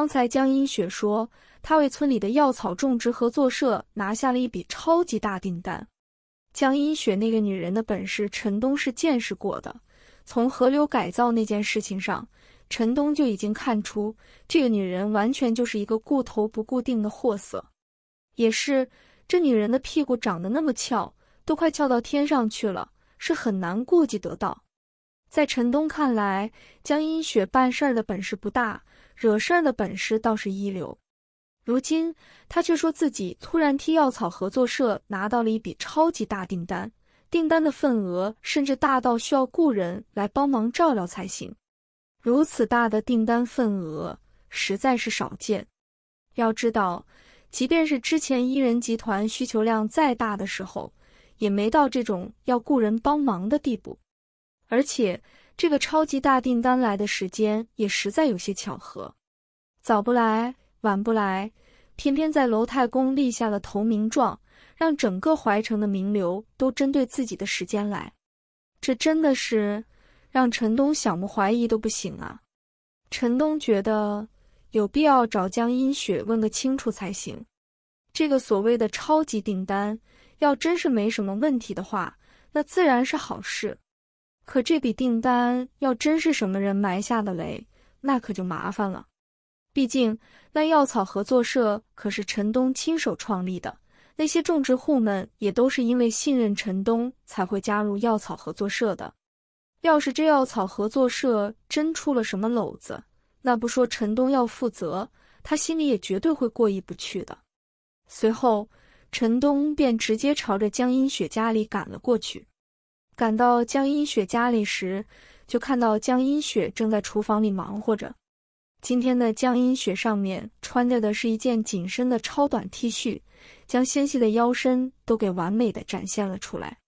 刚才江阴雪说，她为村里的药草种植合作社拿下了一笔超级大订单。江阴雪那个女人的本事，陈东是见识过的。从河流改造那件事情上，陈东就已经看出这个女人完全就是一个顾头不顾腚的货色。也是，这女人的屁股长得那么翘，都快翘到天上去了，是很难顾及得到。在陈东看来，江阴雪办事的本事不大。惹事儿的本事倒是一流，如今他却说自己突然替药草合作社拿到了一笔超级大订单，订单的份额甚至大到需要雇人来帮忙照料才行。如此大的订单份额实在是少见。要知道，即便是之前伊人集团需求量再大的时候，也没到这种要雇人帮忙的地步，而且。这个超级大订单来的时间也实在有些巧合，早不来晚不来，偏偏在楼太公立下了投名状，让整个淮城的名流都针对自己的时间来，这真的是让陈东想不怀疑都不行啊！陈东觉得有必要找江阴雪问个清楚才行。这个所谓的超级订单，要真是没什么问题的话，那自然是好事。可这笔订单要真是什么人埋下的雷，那可就麻烦了。毕竟那药草合作社可是陈东亲手创立的，那些种植户们也都是因为信任陈东才会加入药草合作社的。要是这药草合作社真出了什么篓子，那不说陈东要负责，他心里也绝对会过意不去的。随后，陈东便直接朝着江阴雪家里赶了过去。赶到江阴雪家里时，就看到江阴雪正在厨房里忙活着。今天的江阴雪上面穿着的是一件紧身的超短 T 恤，将纤细的腰身都给完美的展现了出来；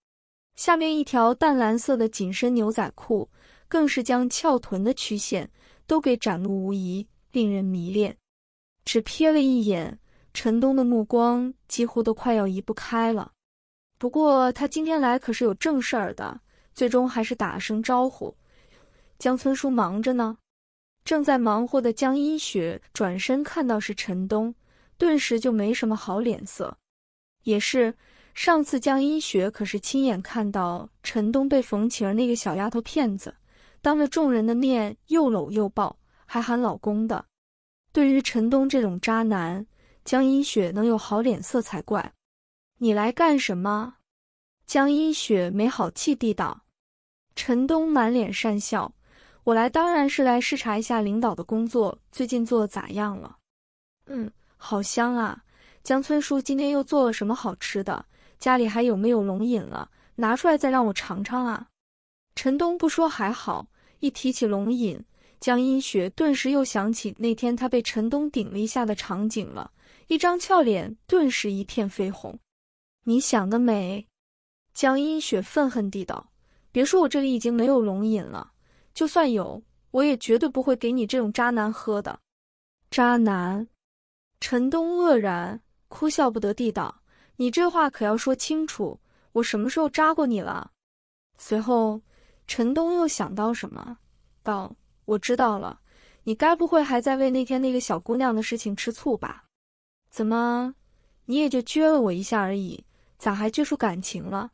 下面一条淡蓝色的紧身牛仔裤，更是将翘臀的曲线都给展露无遗，令人迷恋。只瞥了一眼，陈东的目光几乎都快要移不开了。不过他今天来可是有正事儿的，最终还是打了声招呼。江村叔忙着呢，正在忙活的江一雪转身看到是陈东，顿时就没什么好脸色。也是，上次江一雪可是亲眼看到陈东被冯晴儿那个小丫头骗子当着众人的面又搂又抱，还喊老公的。对于陈东这种渣男，江一雪能有好脸色才怪。你来干什么？江一雪没好气地道。陈东满脸讪笑：“我来当然是来视察一下领导的工作，最近做的咋样了？”“嗯，好香啊！江村叔今天又做了什么好吃的？家里还有没有龙饮了？拿出来再让我尝尝啊！”陈东不说还好，一提起龙饮，江一雪顿时又想起那天他被陈东顶了一下的场景了，一张俏脸顿时一片绯红。你想得美！江阴雪愤恨地道：“别说，我这里已经没有龙饮了。就算有，我也绝对不会给你这种渣男喝的。”渣男！陈东愕然，哭笑不得地道：“你这话可要说清楚，我什么时候渣过你了？”随后，陈东又想到什么，道：“我知道了，你该不会还在为那天那个小姑娘的事情吃醋吧？怎么，你也就撅了我一下而已？”咋还接触感情了？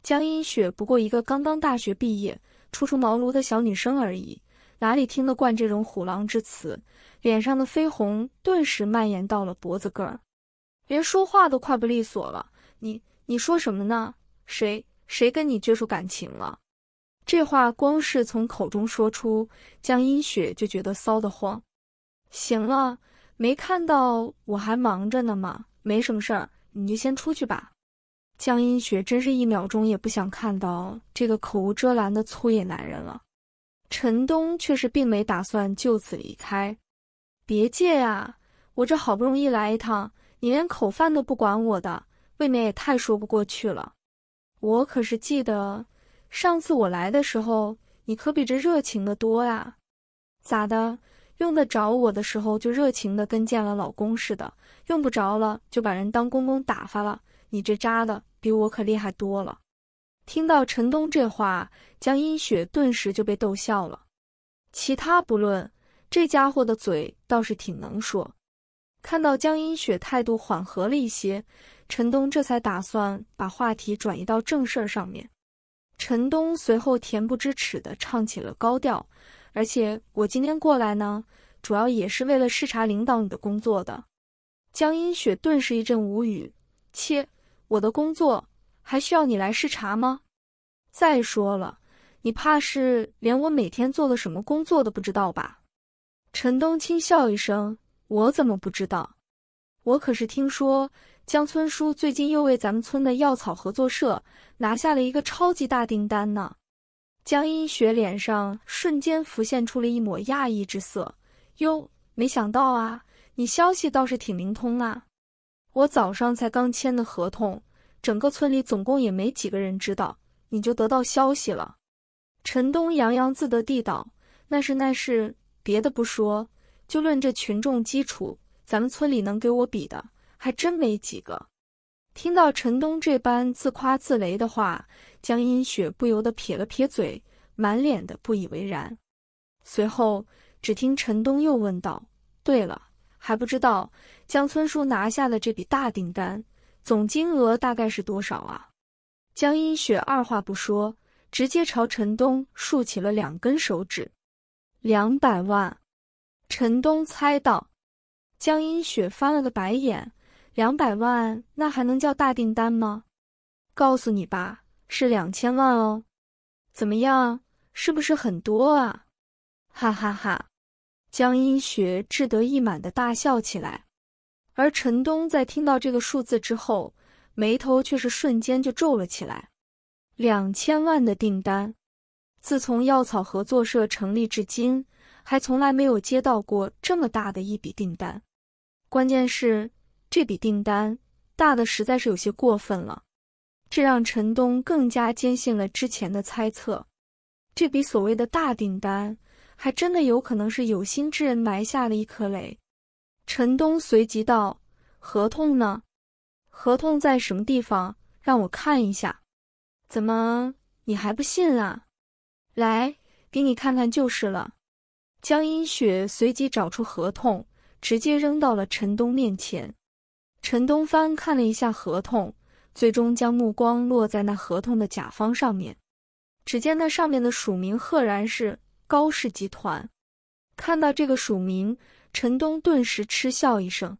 江阴雪不过一个刚刚大学毕业、初出茅庐的小女生而已，哪里听得惯这种虎狼之词？脸上的绯红顿时蔓延到了脖子根儿，连说话都快不利索了。你你说什么呢？谁谁跟你接触感情了？这话光是从口中说出，江阴雪就觉得臊得慌。行了，没看到我还忙着呢吗？没什么事儿，你就先出去吧。江阴雪真是一秒钟也不想看到这个口无遮拦的粗野男人了。陈东却是并没打算就此离开。别介呀，我这好不容易来一趟，你连口饭都不管我的，未免也太说不过去了。我可是记得上次我来的时候，你可比这热情的多呀。咋的，用得着我的时候就热情的跟见了老公似的，用不着了就把人当公公打发了？你这渣的比我可厉害多了！听到陈东这话，江阴雪顿时就被逗笑了。其他不论，这家伙的嘴倒是挺能说。看到江阴雪态度缓和了一些，陈东这才打算把话题转移到正事儿上面。陈东随后恬不知耻的唱起了高调，而且我今天过来呢，主要也是为了视察领导你的工作的。江阴雪顿时一阵无语，切。我的工作还需要你来视察吗？再说了，你怕是连我每天做的什么工作都不知道吧？陈东轻笑一声，我怎么不知道？我可是听说江村叔最近又为咱们村的药草合作社拿下了一个超级大订单呢。江阴雪脸上瞬间浮现出了一抹讶异之色，哟，没想到啊，你消息倒是挺灵通啊。我早上才刚签的合同，整个村里总共也没几个人知道，你就得到消息了。陈东洋洋自得地道：“那是那是，别的不说，就论这群众基础，咱们村里能给我比的还真没几个。”听到陈东这般自夸自擂的话，江阴雪不由得撇了撇嘴，满脸的不以为然。随后，只听陈东又问道：“对了，还不知道？”江村叔拿下了这笔大订单，总金额大概是多少啊？江映雪二话不说，直接朝陈东竖起了两根手指。两百万。陈东猜到。江映雪翻了个白眼：“两百万，那还能叫大订单吗？告诉你吧，是两千万哦。怎么样，是不是很多啊？”哈哈哈，江映雪志得意满的大笑起来。而陈东在听到这个数字之后，眉头却是瞬间就皱了起来。两千万的订单，自从药草合作社成立至今，还从来没有接到过这么大的一笔订单。关键是这笔订单大的实在是有些过分了，这让陈东更加坚信了之前的猜测：这笔所谓的大订单，还真的有可能是有心之人埋下了一颗雷。陈东随即道：“合同呢？合同在什么地方？让我看一下。怎么，你还不信啊？来，给你看看就是了。”江阴雪随即找出合同，直接扔到了陈东面前。陈东翻看了一下合同，最终将目光落在那合同的甲方上面。只见那上面的署名赫然是高氏集团。看到这个署名。陈东顿时嗤笑一声，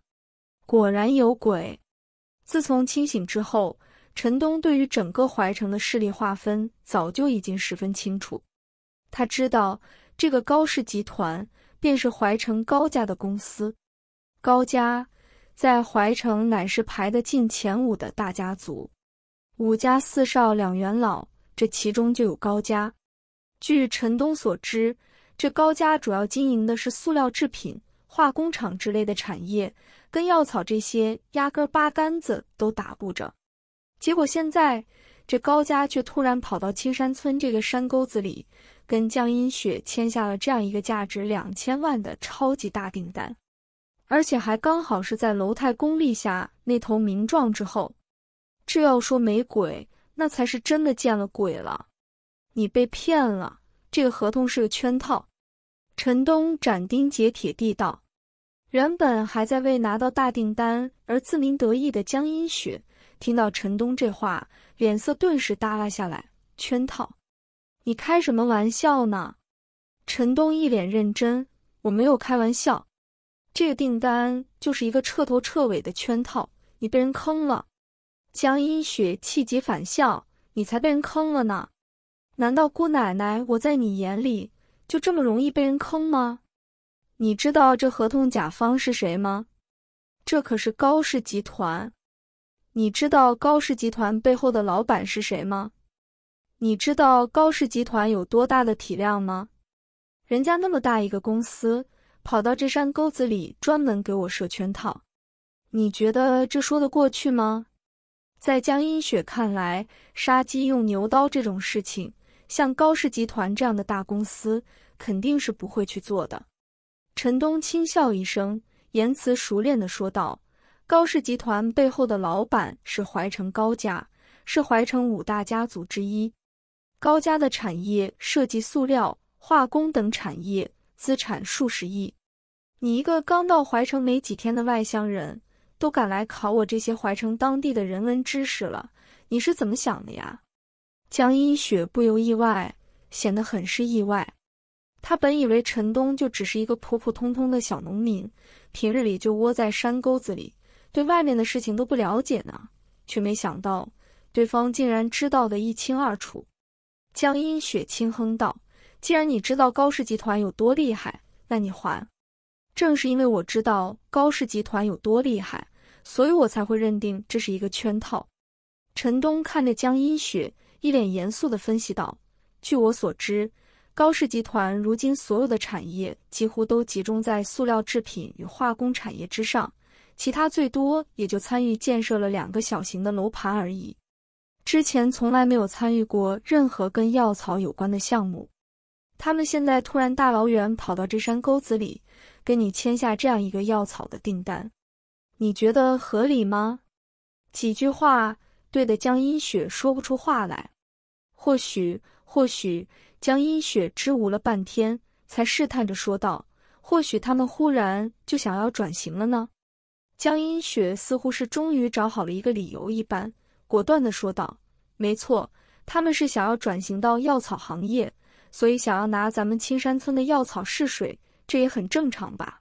果然有鬼。自从清醒之后，陈东对于整个淮城的势力划分早就已经十分清楚。他知道，这个高氏集团便是淮城高家的公司。高家在淮城乃是排得进前五的大家族，五家四少两元老，这其中就有高家。据陈东所知，这高家主要经营的是塑料制品。化工厂之类的产业，跟药草这些压根八竿子都打不着。结果现在这高家却突然跑到青山村这个山沟子里，跟江阴雪签下了这样一个价值两千万的超级大订单，而且还刚好是在楼太公立下那头名状之后。这要说没鬼，那才是真的见了鬼了。你被骗了，这个合同是个圈套。陈东斩钉截铁地道。原本还在为拿到大订单而自鸣得意的江阴雪，听到陈东这话，脸色顿时耷拉下来。圈套？你开什么玩笑呢？陈东一脸认真：“我没有开玩笑，这个订单就是一个彻头彻尾的圈套，你被人坑了。”江阴雪气急反笑：“你才被人坑了呢！难道姑奶奶我在你眼里就这么容易被人坑吗？”你知道这合同甲方是谁吗？这可是高氏集团。你知道高氏集团背后的老板是谁吗？你知道高氏集团有多大的体量吗？人家那么大一个公司，跑到这山沟子里专门给我设圈套，你觉得这说得过去吗？在江阴雪看来，杀鸡用牛刀这种事情，像高氏集团这样的大公司肯定是不会去做的。陈东轻笑一声，言辞熟练的说道：“高氏集团背后的老板是怀城高家，是怀城五大家族之一。高家的产业涉及塑料、化工等产业，资产数十亿。你一个刚到怀城没几天的外乡人都敢来考我这些怀城当地的人文知识了，你是怎么想的呀？”江一雪不由意外，显得很是意外。他本以为陈东就只是一个普普通通的小农民，平日里就窝在山沟子里，对外面的事情都不了解呢，却没想到对方竟然知道的一清二楚。江阴雪轻哼道：“既然你知道高氏集团有多厉害，那你还……正是因为我知道高氏集团有多厉害，所以我才会认定这是一个圈套。”陈东看着江阴雪，一脸严肃的分析道：“据我所知。”高氏集团如今所有的产业几乎都集中在塑料制品与化工产业之上，其他最多也就参与建设了两个小型的楼盘而已。之前从来没有参与过任何跟药草有关的项目。他们现在突然大老远跑到这山沟子里，跟你签下这样一个药草的订单，你觉得合理吗？几句话对的，江阴雪说不出话来。或许，或许。江映雪支吾了半天，才试探着说道：“或许他们忽然就想要转型了呢？”江映雪似乎是终于找好了一个理由一般，果断地说道：“没错，他们是想要转型到药草行业，所以想要拿咱们青山村的药草试水，这也很正常吧？”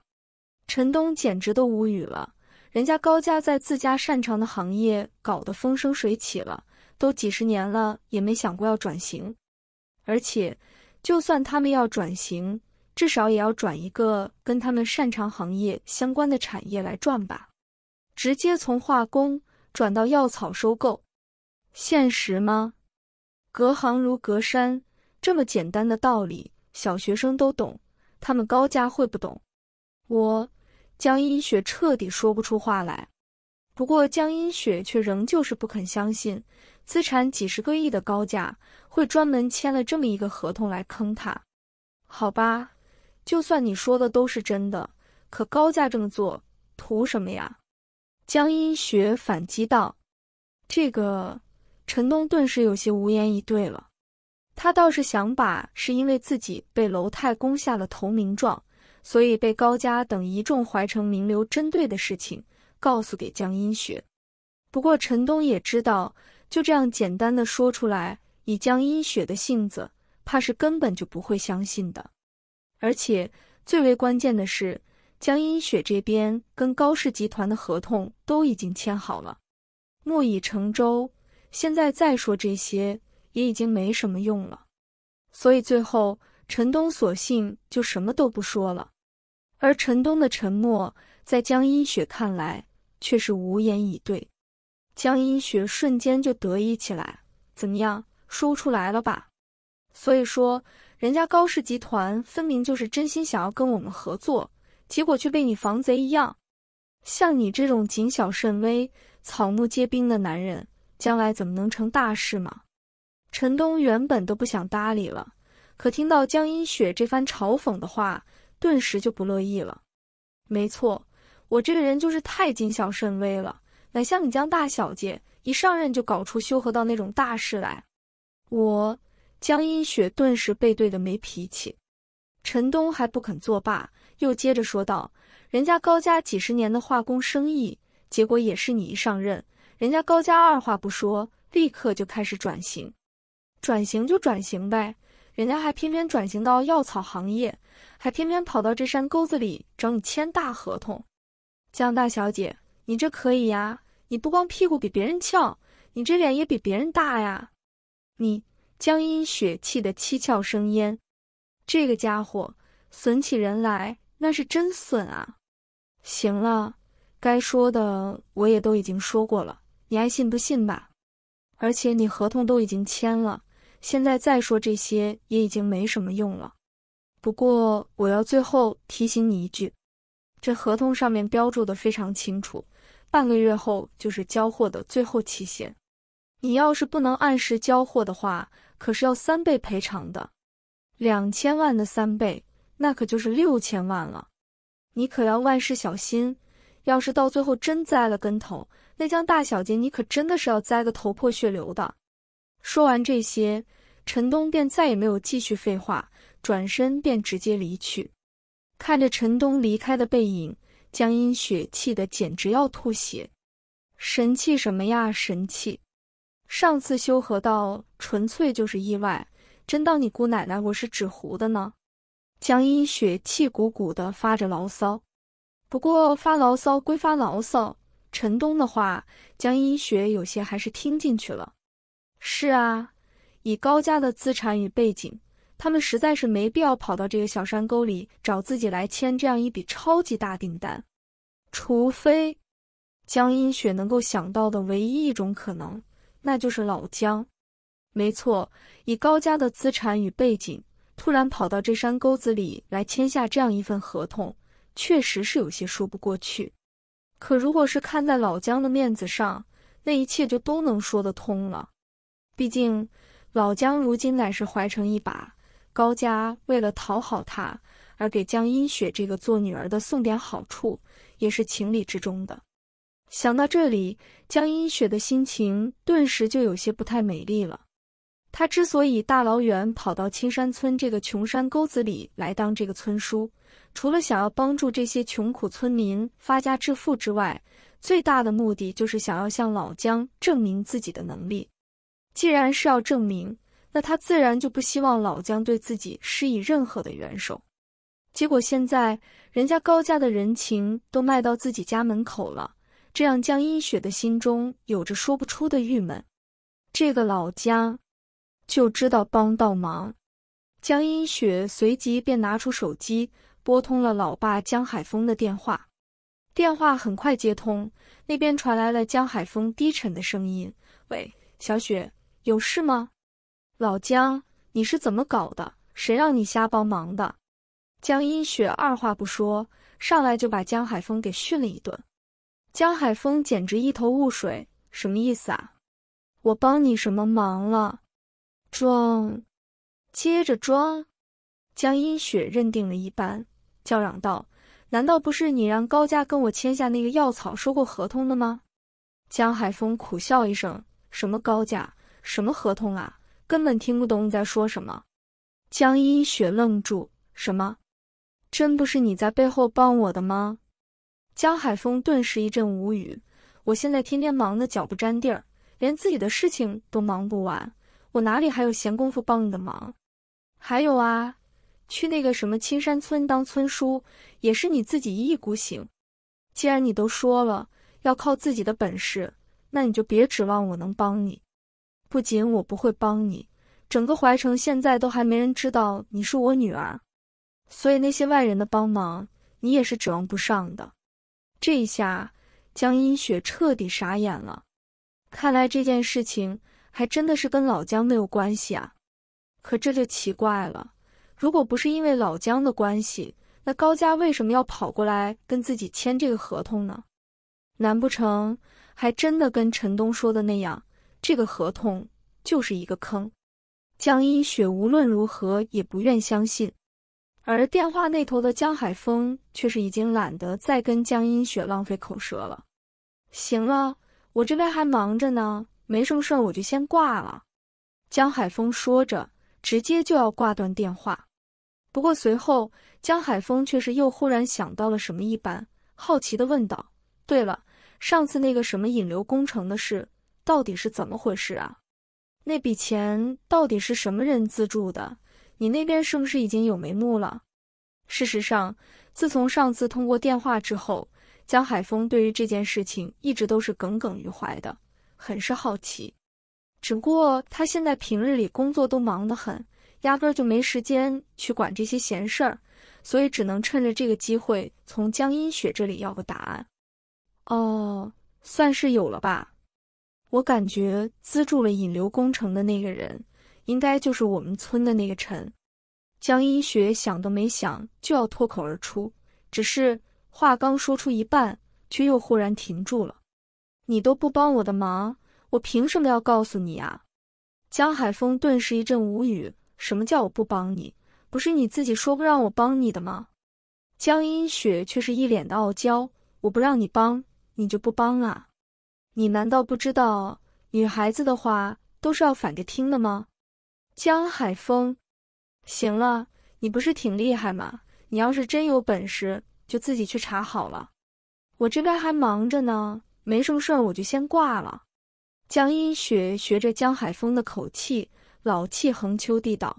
陈东简直都无语了，人家高家在自家擅长的行业搞得风生水起，了都几十年了，也没想过要转型。而且，就算他们要转型，至少也要转一个跟他们擅长行业相关的产业来转吧。直接从化工转到药草收购，现实吗？隔行如隔山，这么简单的道理，小学生都懂，他们高家会不懂？我江阴雪彻底说不出话来。不过江阴雪却仍旧是不肯相信，资产几十个亿的高价会专门签了这么一个合同来坑他，好吧？就算你说的都是真的，可高家这么做图什么呀？江音雪反击道：“这个。”陈东顿时有些无言以对了。他倒是想把是因为自己被楼太公下了投名状，所以被高家等一众怀城名流针对的事情告诉给江音雪。不过陈东也知道，就这样简单的说出来。以江阴雪的性子，怕是根本就不会相信的。而且最为关键的是，江阴雪这边跟高氏集团的合同都已经签好了，木已成舟，现在再说这些也已经没什么用了。所以最后，陈东索性就什么都不说了。而陈东的沉默，在江阴雪看来却是无言以对。江阴雪瞬间就得意起来，怎么样？说出来了吧？所以说，人家高氏集团分明就是真心想要跟我们合作，结果却被你防贼一样。像你这种谨小慎微、草木皆兵的男人，将来怎么能成大事嘛？陈东原本都不想搭理了，可听到江阴雪这番嘲讽的话，顿时就不乐意了。没错，我这个人就是太谨小慎微了，哪像你江大小姐，一上任就搞出修河道那种大事来。我江阴雪顿时背对的没脾气，陈东还不肯作罢，又接着说道：“人家高家几十年的化工生意，结果也是你一上任，人家高家二话不说，立刻就开始转型，转型就转型呗，人家还偏偏转型到药草行业，还偏偏跑到这山沟子里找你签大合同。江大小姐，你这可以呀，你不光屁股比别人翘，你这脸也比别人大呀。”你江阴雪气的七窍生烟，这个家伙损起人来那是真损啊！行了，该说的我也都已经说过了，你爱信不信吧。而且你合同都已经签了，现在再说这些也已经没什么用了。不过我要最后提醒你一句，这合同上面标注的非常清楚，半个月后就是交货的最后期限。你要是不能按时交货的话，可是要三倍赔偿的，两千万的三倍，那可就是六千万了。你可要万事小心，要是到最后真栽了跟头，那江大小姐你可真的是要栽个头破血流的。说完这些，陈东便再也没有继续废话，转身便直接离去。看着陈东离开的背影，江阴雪气得简直要吐血，神气什么呀，神气！上次修河道纯粹就是意外，真当你姑奶奶我是纸糊的呢！江映雪气鼓鼓地发着牢骚。不过发牢骚归发牢骚，陈东的话江映雪有些还是听进去了。是啊，以高家的资产与背景，他们实在是没必要跑到这个小山沟里找自己来签这样一笔超级大订单，除非江映雪能够想到的唯一一种可能。那就是老姜，没错。以高家的资产与背景，突然跑到这山沟子里来签下这样一份合同，确实是有些说不过去。可如果是看在老姜的面子上，那一切就都能说得通了。毕竟老姜如今乃是怀成一把，高家为了讨好他，而给江阴雪这个做女儿的送点好处，也是情理之中的。想到这里，江阴雪的心情顿时就有些不太美丽了。他之所以大老远跑到青山村这个穷山沟子里来当这个村书，除了想要帮助这些穷苦村民发家致富之外，最大的目的就是想要向老姜证明自己的能力。既然是要证明，那他自然就不希望老姜对自己施以任何的援手。结果现在，人家高家的人情都卖到自己家门口了。这让江阴雪的心中有着说不出的郁闷。这个老姜就知道帮倒忙。江阴雪随即便拿出手机，拨通了老爸江海峰的电话。电话很快接通，那边传来了江海峰低沉的声音：“喂，小雪，有事吗？老江，你是怎么搞的？谁让你瞎帮忙的？”江阴雪二话不说，上来就把江海峰给训了一顿。江海峰简直一头雾水，什么意思啊？我帮你什么忙了？装，接着装。江阴雪认定了一般，叫嚷道：“难道不是你让高家跟我签下那个药草收购合同的吗？”江海峰苦笑一声：“什么高价？什么合同啊？根本听不懂你在说什么。”江阴雪愣住：“什么？真不是你在背后帮我的吗？”江海峰顿时一阵无语。我现在天天忙得脚不沾地儿，连自己的事情都忙不完，我哪里还有闲工夫帮你的忙？还有啊，去那个什么青山村当村书，也是你自己一意孤行。既然你都说了要靠自己的本事，那你就别指望我能帮你。不仅我不会帮你，整个怀城现在都还没人知道你是我女儿，所以那些外人的帮忙，你也是指望不上的。这一下，江映雪彻底傻眼了。看来这件事情还真的是跟老姜没有关系啊！可这就奇怪了，如果不是因为老姜的关系，那高家为什么要跑过来跟自己签这个合同呢？难不成还真的跟陈东说的那样，这个合同就是一个坑？江映雪无论如何也不愿相信。而电话那头的江海峰却是已经懒得再跟江阴雪浪费口舌了。行了，我这边还忙着呢，没什么事儿，我就先挂了。江海峰说着，直接就要挂断电话。不过随后，江海峰却是又忽然想到了什么一般，好奇的问道：“对了，上次那个什么引流工程的事，到底是怎么回事啊？那笔钱到底是什么人资助的？”你那边是不是已经有眉目了？事实上，自从上次通过电话之后，江海峰对于这件事情一直都是耿耿于怀的，很是好奇。只不过他现在平日里工作都忙得很，压根就没时间去管这些闲事儿，所以只能趁着这个机会从江阴雪这里要个答案。哦，算是有了吧。我感觉资助了引流工程的那个人。应该就是我们村的那个陈江英雪，想都没想就要脱口而出，只是话刚说出一半，却又忽然停住了。你都不帮我的忙，我凭什么要告诉你啊？江海峰顿时一阵无语。什么叫我不帮你？不是你自己说不让我帮你的吗？江英雪却是一脸的傲娇。我不让你帮，你就不帮啊？你难道不知道女孩子的话都是要反着听的吗？江海峰，行了，你不是挺厉害吗？你要是真有本事，就自己去查好了。我这边还忙着呢，没什么事儿，我就先挂了。江映雪学着江海峰的口气，老气横秋地道，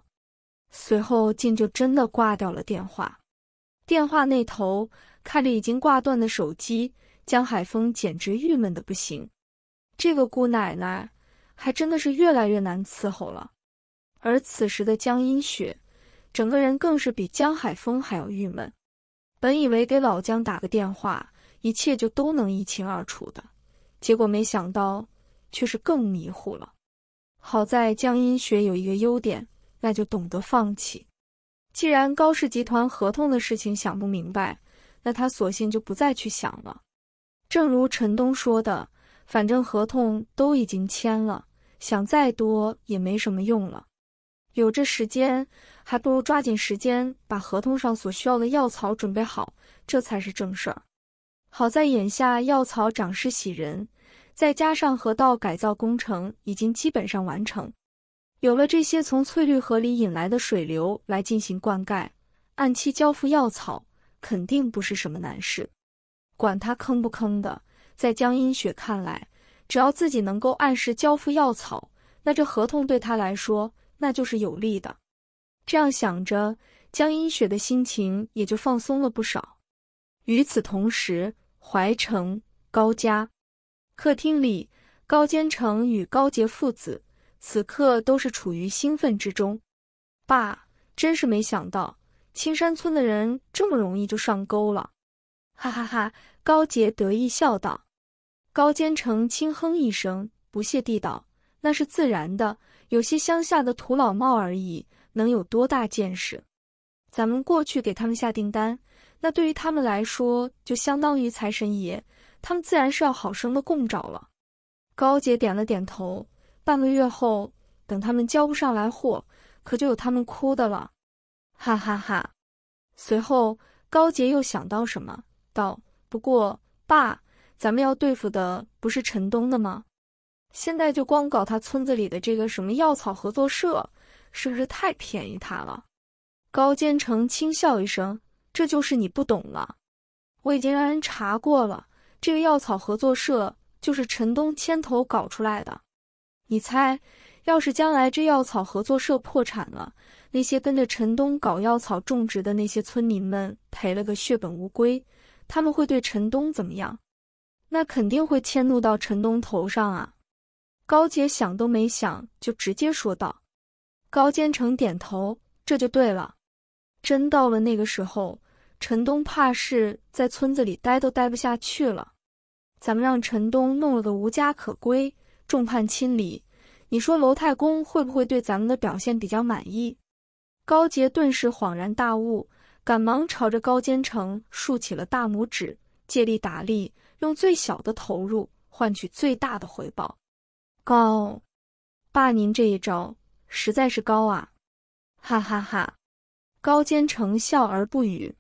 随后竟就真的挂掉了电话。电话那头看着已经挂断的手机，江海峰简直郁闷的不行。这个姑奶奶，还真的是越来越难伺候了。而此时的江阴雪，整个人更是比江海峰还要郁闷。本以为给老江打个电话，一切就都能一清二楚的，结果没想到却是更迷糊了。好在江阴雪有一个优点，那就懂得放弃。既然高氏集团合同的事情想不明白，那他索性就不再去想了。正如陈东说的，反正合同都已经签了，想再多也没什么用了。有这时间，还不如抓紧时间把合同上所需要的药草准备好，这才是正事儿。好在眼下药草长势喜人，再加上河道改造工程已经基本上完成，有了这些从翠绿河里引来的水流来进行灌溉，按期交付药草肯定不是什么难事。管他坑不坑的，在江阴雪看来，只要自己能够按时交付药草，那这合同对他来说。那就是有利的。这样想着，江阴雪的心情也就放松了不少。与此同时，怀城高家客厅里，高坚成与高杰父子此刻都是处于兴奋之中。爸，真是没想到青山村的人这么容易就上钩了！哈哈哈，高杰得意笑道。高坚成轻哼一声，不屑地道：“那是自然的。”有些乡下的土老帽而已，能有多大见识？咱们过去给他们下订单，那对于他们来说就相当于财神爷，他们自然是要好生的供着了。高杰点了点头。半个月后，等他们交不上来货，可就有他们哭的了。哈哈哈。随后，高杰又想到什么，道：“不过，爸，咱们要对付的不是陈东的吗？”现在就光搞他村子里的这个什么药草合作社，是不是太便宜他了？高建成轻笑一声：“这就是你不懂了。我已经让人查过了，这个药草合作社就是陈东牵头搞出来的。你猜，要是将来这药草合作社破产了，那些跟着陈东搞药草种植的那些村民们赔了个血本无归，他们会对陈东怎么样？那肯定会迁怒到陈东头上啊。”高杰想都没想就直接说道：“高坚成点头，这就对了。真到了那个时候，陈东怕是在村子里待都待不下去了。咱们让陈东弄了个无家可归，众叛亲离，你说楼太公会不会对咱们的表现比较满意？”高杰顿时恍然大悟，赶忙朝着高坚成竖起了大拇指，借力打力，用最小的投入换取最大的回报。高，爸，您这一招实在是高啊！哈哈哈！高建成笑而不语，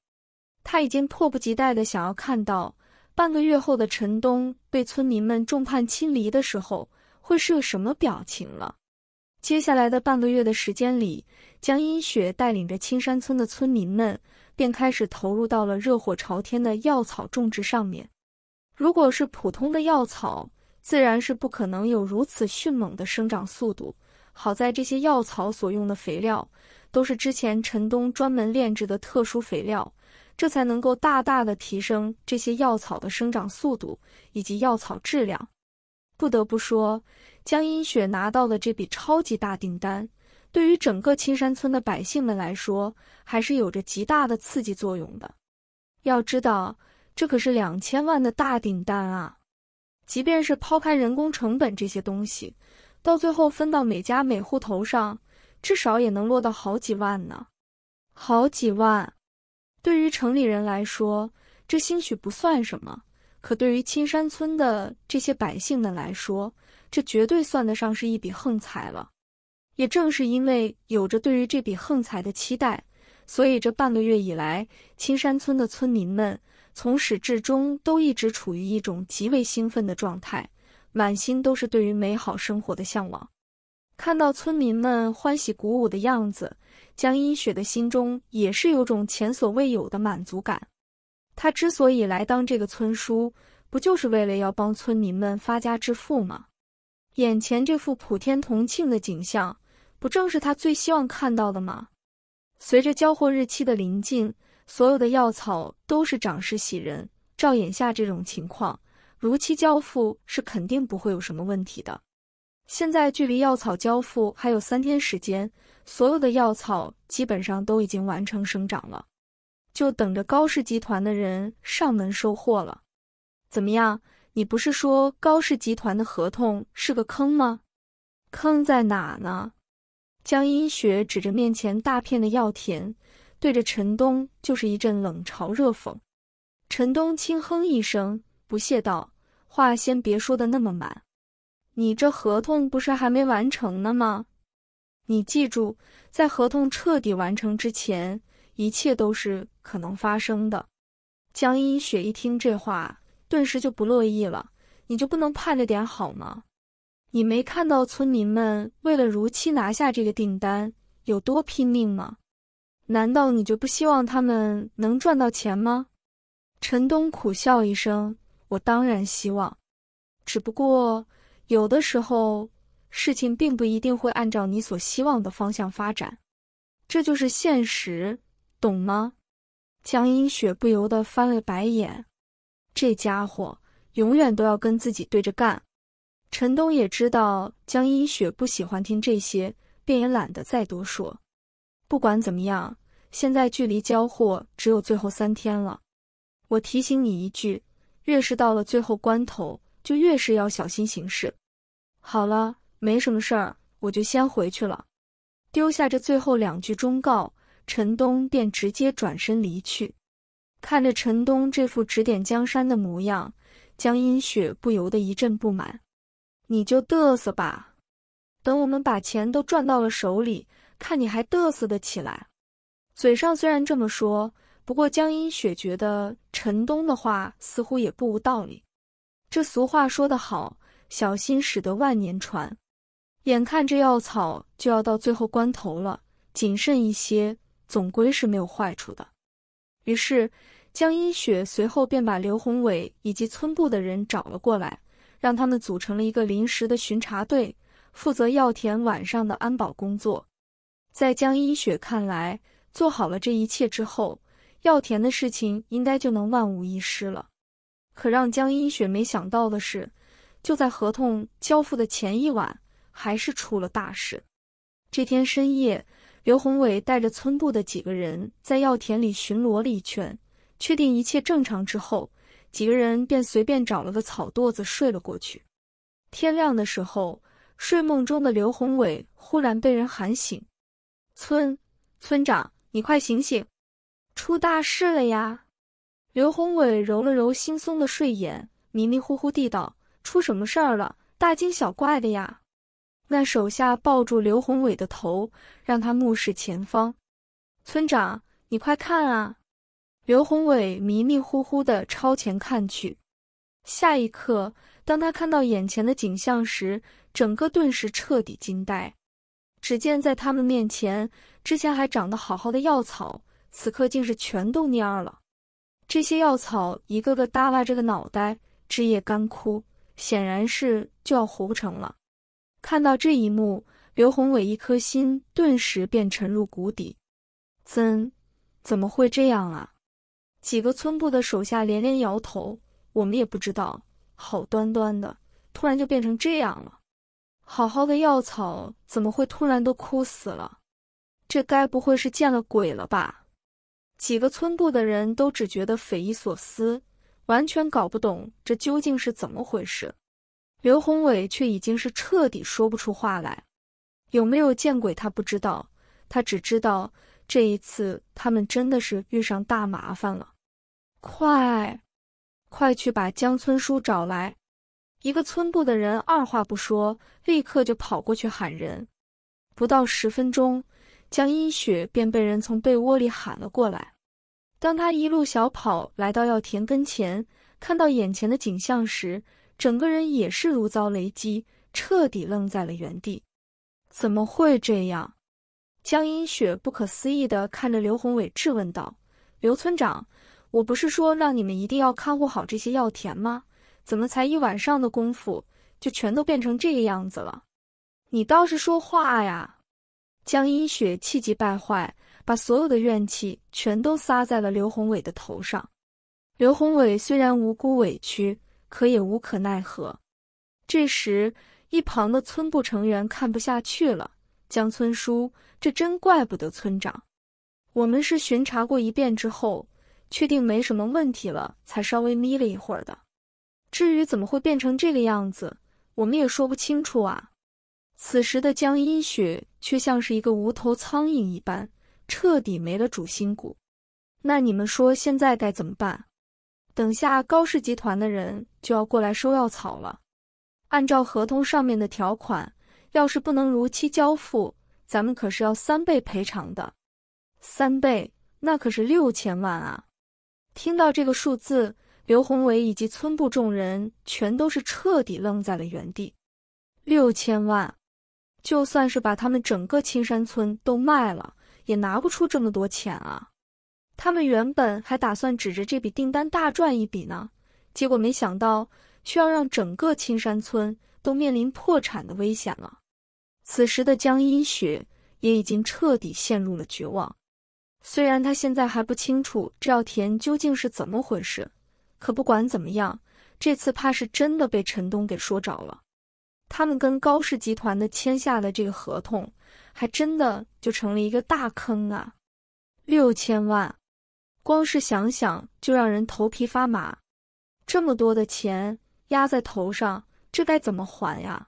他已经迫不及待的想要看到半个月后的陈东被村民们众叛亲离的时候会是个什么表情了。接下来的半个月的时间里，江阴雪带领着青山村的村民们便开始投入到了热火朝天的药草种植上面。如果是普通的药草，自然是不可能有如此迅猛的生长速度。好在这些药草所用的肥料都是之前陈东专门炼制的特殊肥料，这才能够大大的提升这些药草的生长速度以及药草质量。不得不说，江阴雪拿到的这笔超级大订单，对于整个青山村的百姓们来说，还是有着极大的刺激作用的。要知道，这可是两千万的大订单啊！即便是抛开人工成本这些东西，到最后分到每家每户头上，至少也能落到好几万呢。好几万，对于城里人来说，这兴许不算什么；可对于青山村的这些百姓们来说，这绝对算得上是一笔横财了。也正是因为有着对于这笔横财的期待，所以这半个月以来，青山村的村民们。从始至终都一直处于一种极为兴奋的状态，满心都是对于美好生活的向往。看到村民们欢喜鼓舞的样子，江阴雪的心中也是有种前所未有的满足感。他之所以来当这个村书，不就是为了要帮村民们发家致富吗？眼前这幅普天同庆的景象，不正是他最希望看到的吗？随着交货日期的临近。所有的药草都是长势喜人，照眼下这种情况，如期交付是肯定不会有什么问题的。现在距离药草交付还有三天时间，所有的药草基本上都已经完成生长了，就等着高氏集团的人上门收货了。怎么样？你不是说高氏集团的合同是个坑吗？坑在哪呢？江映雪指着面前大片的药田。对着陈东就是一阵冷嘲热讽，陈东轻哼一声，不屑道：“话先别说的那么满，你这合同不是还没完成呢吗？你记住，在合同彻底完成之前，一切都是可能发生的。”江阴雪一听这话，顿时就不乐意了：“你就不能盼着点好吗？你没看到村民们为了如期拿下这个订单有多拼命吗？”难道你就不希望他们能赚到钱吗？陈东苦笑一声：“我当然希望，只不过有的时候事情并不一定会按照你所希望的方向发展，这就是现实，懂吗？”江阴雪不由得翻了白眼，这家伙永远都要跟自己对着干。陈东也知道江阴雪不喜欢听这些，便也懒得再多说。不管怎么样，现在距离交货只有最后三天了。我提醒你一句，越是到了最后关头，就越是要小心行事。好了，没什么事儿，我就先回去了。丢下这最后两句忠告，陈东便直接转身离去。看着陈东这副指点江山的模样，江阴雪不由得一阵不满：“你就嘚瑟吧，等我们把钱都赚到了手里。”看你还得瑟的起来，嘴上虽然这么说，不过江阴雪觉得陈东的话似乎也不无道理。这俗话说得好，小心驶得万年船。眼看这药草就要到最后关头了，谨慎一些总归是没有坏处的。于是江阴雪随后便把刘宏伟以及村部的人找了过来，让他们组成了一个临时的巡查队，负责药田晚上的安保工作。在江一雪看来，做好了这一切之后，药田的事情应该就能万无一失了。可让江一雪没想到的是，就在合同交付的前一晚，还是出了大事。这天深夜，刘宏伟带着村部的几个人在药田里巡逻了一圈，确定一切正常之后，几个人便随便找了个草垛子睡了过去。天亮的时候，睡梦中的刘宏伟忽然被人喊醒。村村长，你快醒醒，出大事了呀！刘宏伟揉了揉惺忪的睡眼，迷迷糊糊地道：“出什么事儿了？大惊小怪的呀！”那手下抱住刘宏伟的头，让他目视前方。村长，你快看啊！刘宏伟迷迷糊糊的朝前看去，下一刻，当他看到眼前的景象时，整个顿时彻底惊呆。只见在他们面前，之前还长得好好的药草，此刻竟是全都蔫了。这些药草一个个耷拉着个脑袋，枝叶干枯，显然是就要活不成了。看到这一幕，刘宏伟一颗心顿时便沉入谷底。怎怎么会这样啊？几个村部的手下连连摇头。我们也不知道，好端端的，突然就变成这样了。好好的药草怎么会突然都枯死了？这该不会是见了鬼了吧？几个村部的人都只觉得匪夷所思，完全搞不懂这究竟是怎么回事。刘宏伟却已经是彻底说不出话来。有没有见鬼，他不知道，他只知道这一次他们真的是遇上大麻烦了。快，快去把江村叔找来。一个村部的人二话不说，立刻就跑过去喊人。不到十分钟，江映雪便被人从被窝里喊了过来。当他一路小跑来到药田跟前，看到眼前的景象时，整个人也是如遭雷击，彻底愣在了原地。怎么会这样？江阴雪不可思议的看着刘宏伟质问道：“刘村长，我不是说让你们一定要看护好这些药田吗？”怎么才一晚上的功夫就全都变成这个样子了？你倒是说话呀！江一雪气急败坏，把所有的怨气全都撒在了刘宏伟的头上。刘宏伟虽然无辜委屈，可也无可奈何。这时，一旁的村部成员看不下去了：“江村叔，这真怪不得村长。我们是巡查过一遍之后，确定没什么问题了，才稍微眯了一会儿的。”至于怎么会变成这个样子，我们也说不清楚啊。此时的江阴雪却像是一个无头苍蝇一般，彻底没了主心骨。那你们说现在该怎么办？等下高氏集团的人就要过来收药草了。按照合同上面的条款，要是不能如期交付，咱们可是要三倍赔偿的。三倍，那可是六千万啊！听到这个数字。刘宏伟以及村部众人全都是彻底愣在了原地。六千万，就算是把他们整个青山村都卖了，也拿不出这么多钱啊！他们原本还打算指着这笔订单大赚一笔呢，结果没想到却要让整个青山村都面临破产的危险了。此时的江一雪也已经彻底陷入了绝望。虽然他现在还不清楚这药田究竟是怎么回事。可不管怎么样，这次怕是真的被陈东给说着了。他们跟高氏集团的签下的这个合同，还真的就成了一个大坑啊！六千万，光是想想就让人头皮发麻。这么多的钱压在头上，这该怎么还呀？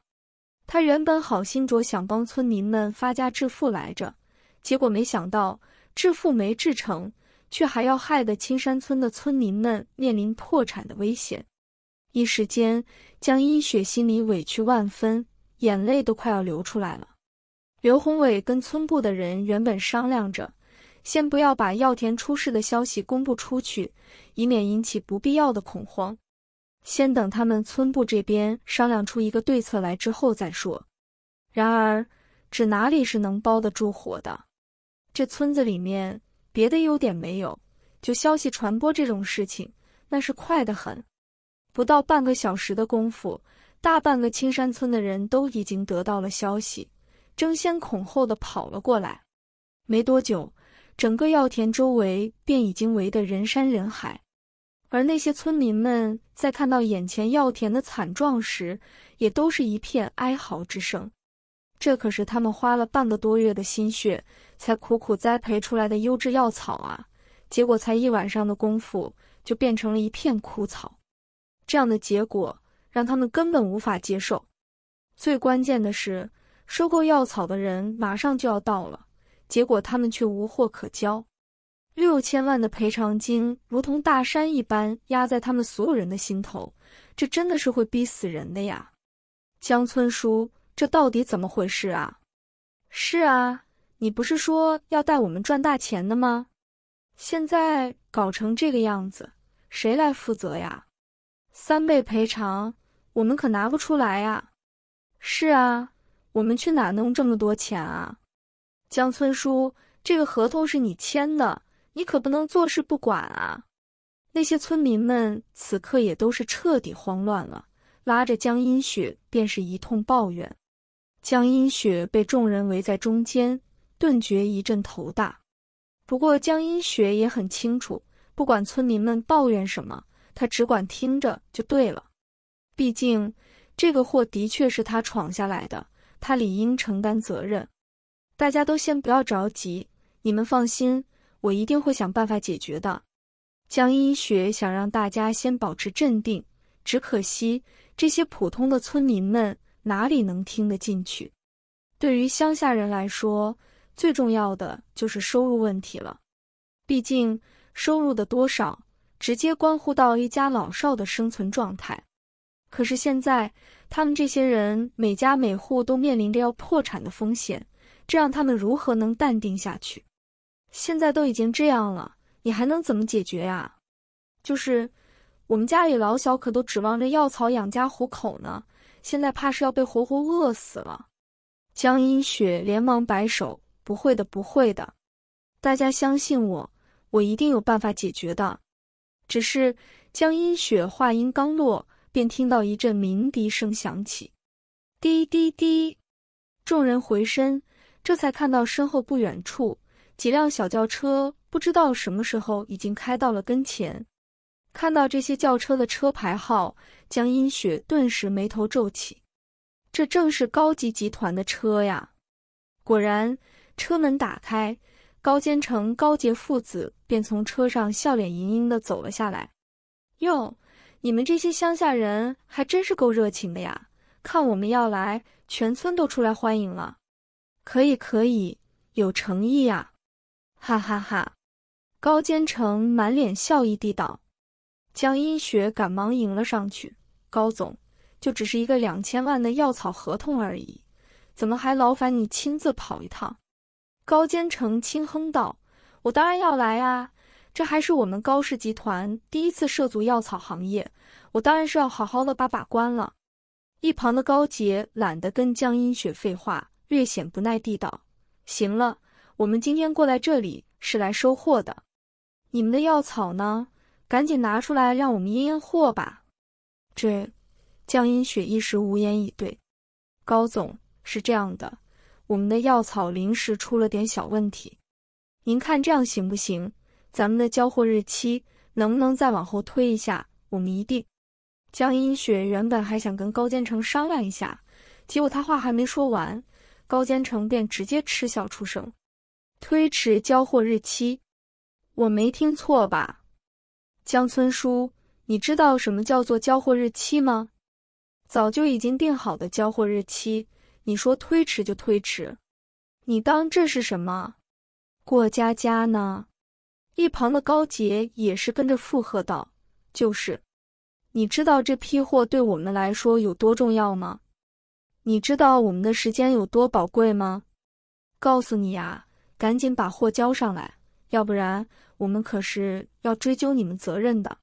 他原本好心着想帮村民们发家致富来着，结果没想到致富没致成，却还要害得青山村的村民们面临破产的危险，一时间，江一雪心里委屈万分，眼泪都快要流出来了。刘宏伟跟村部的人原本商量着，先不要把药田出事的消息公布出去，以免引起不必要的恐慌，先等他们村部这边商量出一个对策来之后再说。然而，纸哪里是能包得住火的？这村子里面。别的优点没有，就消息传播这种事情，那是快得很。不到半个小时的功夫，大半个青山村的人都已经得到了消息，争先恐后的跑了过来。没多久，整个药田周围便已经围得人山人海。而那些村民们在看到眼前药田的惨状时，也都是一片哀嚎之声。这可是他们花了半个多月的心血，才苦苦栽培出来的优质药草啊！结果才一晚上的功夫，就变成了一片枯草。这样的结果让他们根本无法接受。最关键的是，收购药草的人马上就要到了，结果他们却无货可交。六千万的赔偿金如同大山一般压在他们所有人的心头，这真的是会逼死人的呀！江村叔。这到底怎么回事啊？是啊，你不是说要带我们赚大钱的吗？现在搞成这个样子，谁来负责呀？三倍赔偿，我们可拿不出来呀！是啊，我们去哪弄这么多钱啊？江村叔，这个合同是你签的，你可不能坐视不管啊！那些村民们此刻也都是彻底慌乱了，拉着江阴雪便是一通抱怨。江映雪被众人围在中间，顿觉一阵头大。不过江映雪也很清楚，不管村民们抱怨什么，他只管听着就对了。毕竟这个祸的确是他闯下来的，他理应承担责任。大家都先不要着急，你们放心，我一定会想办法解决的。江映雪想让大家先保持镇定，只可惜这些普通的村民们。哪里能听得进去？对于乡下人来说，最重要的就是收入问题了。毕竟收入的多少，直接关乎到一家老少的生存状态。可是现在，他们这些人每家每户都面临着要破产的风险，这让他们如何能淡定下去？现在都已经这样了，你还能怎么解决呀？就是我们家里老小可都指望着药草养家糊口呢。现在怕是要被活活饿死了！江阴雪连忙摆手：“不会的，不会的，大家相信我，我一定有办法解决的。”只是江阴雪话音刚落，便听到一阵鸣笛声响起，滴滴滴。众人回身，这才看到身后不远处几辆小轿车，不知道什么时候已经开到了跟前。看到这些轿车的车牌号，江阴雪顿时眉头皱起。这正是高级集团的车呀！果然，车门打开，高坚成、高杰父子便从车上笑脸盈盈地走了下来。哟，你们这些乡下人还真是够热情的呀！看我们要来，全村都出来欢迎了。可以，可以，有诚意呀！哈哈哈！高建成满脸笑意地道。江阴雪赶忙迎了上去。高总，就只是一个两千万的药草合同而已，怎么还劳烦你亲自跑一趟？高坚成轻哼道：“我当然要来啊，这还是我们高氏集团第一次涉足药草行业，我当然是要好好的把把关了。”一旁的高杰懒得跟江阴雪废话，略显不耐地道：“行了，我们今天过来这里是来收货的，你们的药草呢？”赶紧拿出来让我们验验货吧！这江阴雪一时无言以对。高总是这样的，我们的药草临时出了点小问题，您看这样行不行？咱们的交货日期能不能再往后推一下？我们一定。江阴雪原本还想跟高建成商量一下，结果他话还没说完，高建成便直接嗤笑出声：“推迟交货日期？我没听错吧？”江村叔，你知道什么叫做交货日期吗？早就已经定好的交货日期，你说推迟就推迟，你当这是什么？过家家呢？一旁的高杰也是跟着附和道：“就是。”你知道这批货对我们来说有多重要吗？你知道我们的时间有多宝贵吗？告诉你啊，赶紧把货交上来，要不然……我们可是要追究你们责任的。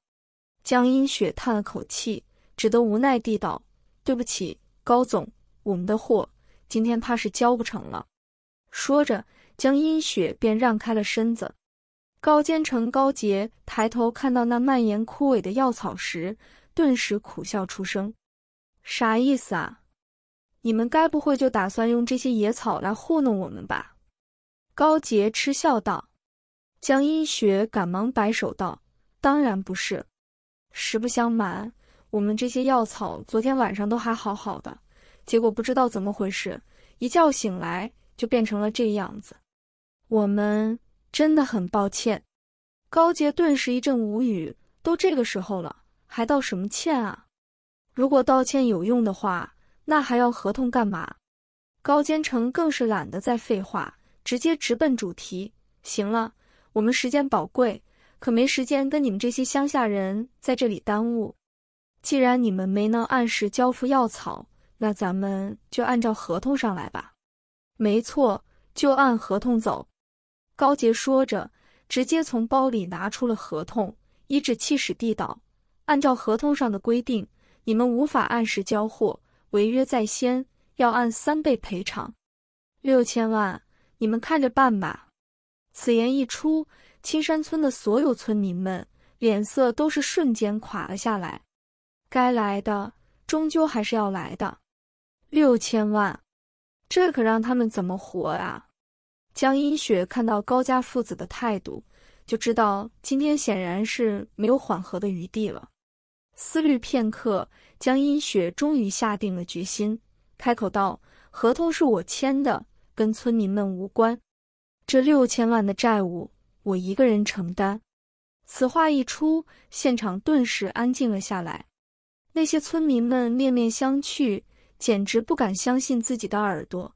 江阴雪叹了口气，只得无奈地道：“对不起，高总，我们的货今天怕是交不成了。”说着，江阴雪便让开了身子。高建成、高杰抬头看到那蔓延枯萎的药草时，顿时苦笑出声：“啥意思啊？你们该不会就打算用这些野草来糊弄我们吧？”高杰嗤笑道。江阴雪赶忙摆手道：“当然不是，实不相瞒，我们这些药草昨天晚上都还好好的，结果不知道怎么回事，一觉醒来就变成了这样子。我们真的很抱歉。”高杰顿时一阵无语，都这个时候了，还道什么歉啊？如果道歉有用的话，那还要合同干嘛？高坚成更是懒得再废话，直接直奔主题：“行了。”我们时间宝贵，可没时间跟你们这些乡下人在这里耽误。既然你们没能按时交付药草，那咱们就按照合同上来吧。没错，就按合同走。高杰说着，直接从包里拿出了合同，一至气势地道：“按照合同上的规定，你们无法按时交货，违约在先，要按三倍赔偿，六千万，你们看着办吧。”此言一出，青山村的所有村民们脸色都是瞬间垮了下来。该来的终究还是要来的，六千万，这可让他们怎么活啊？江阴雪看到高家父子的态度，就知道今天显然是没有缓和的余地了。思虑片刻，江阴雪终于下定了决心，开口道：“合同是我签的，跟村民们无关。”这六千万的债务，我一个人承担。此话一出，现场顿时安静了下来。那些村民们面面相觑，简直不敢相信自己的耳朵。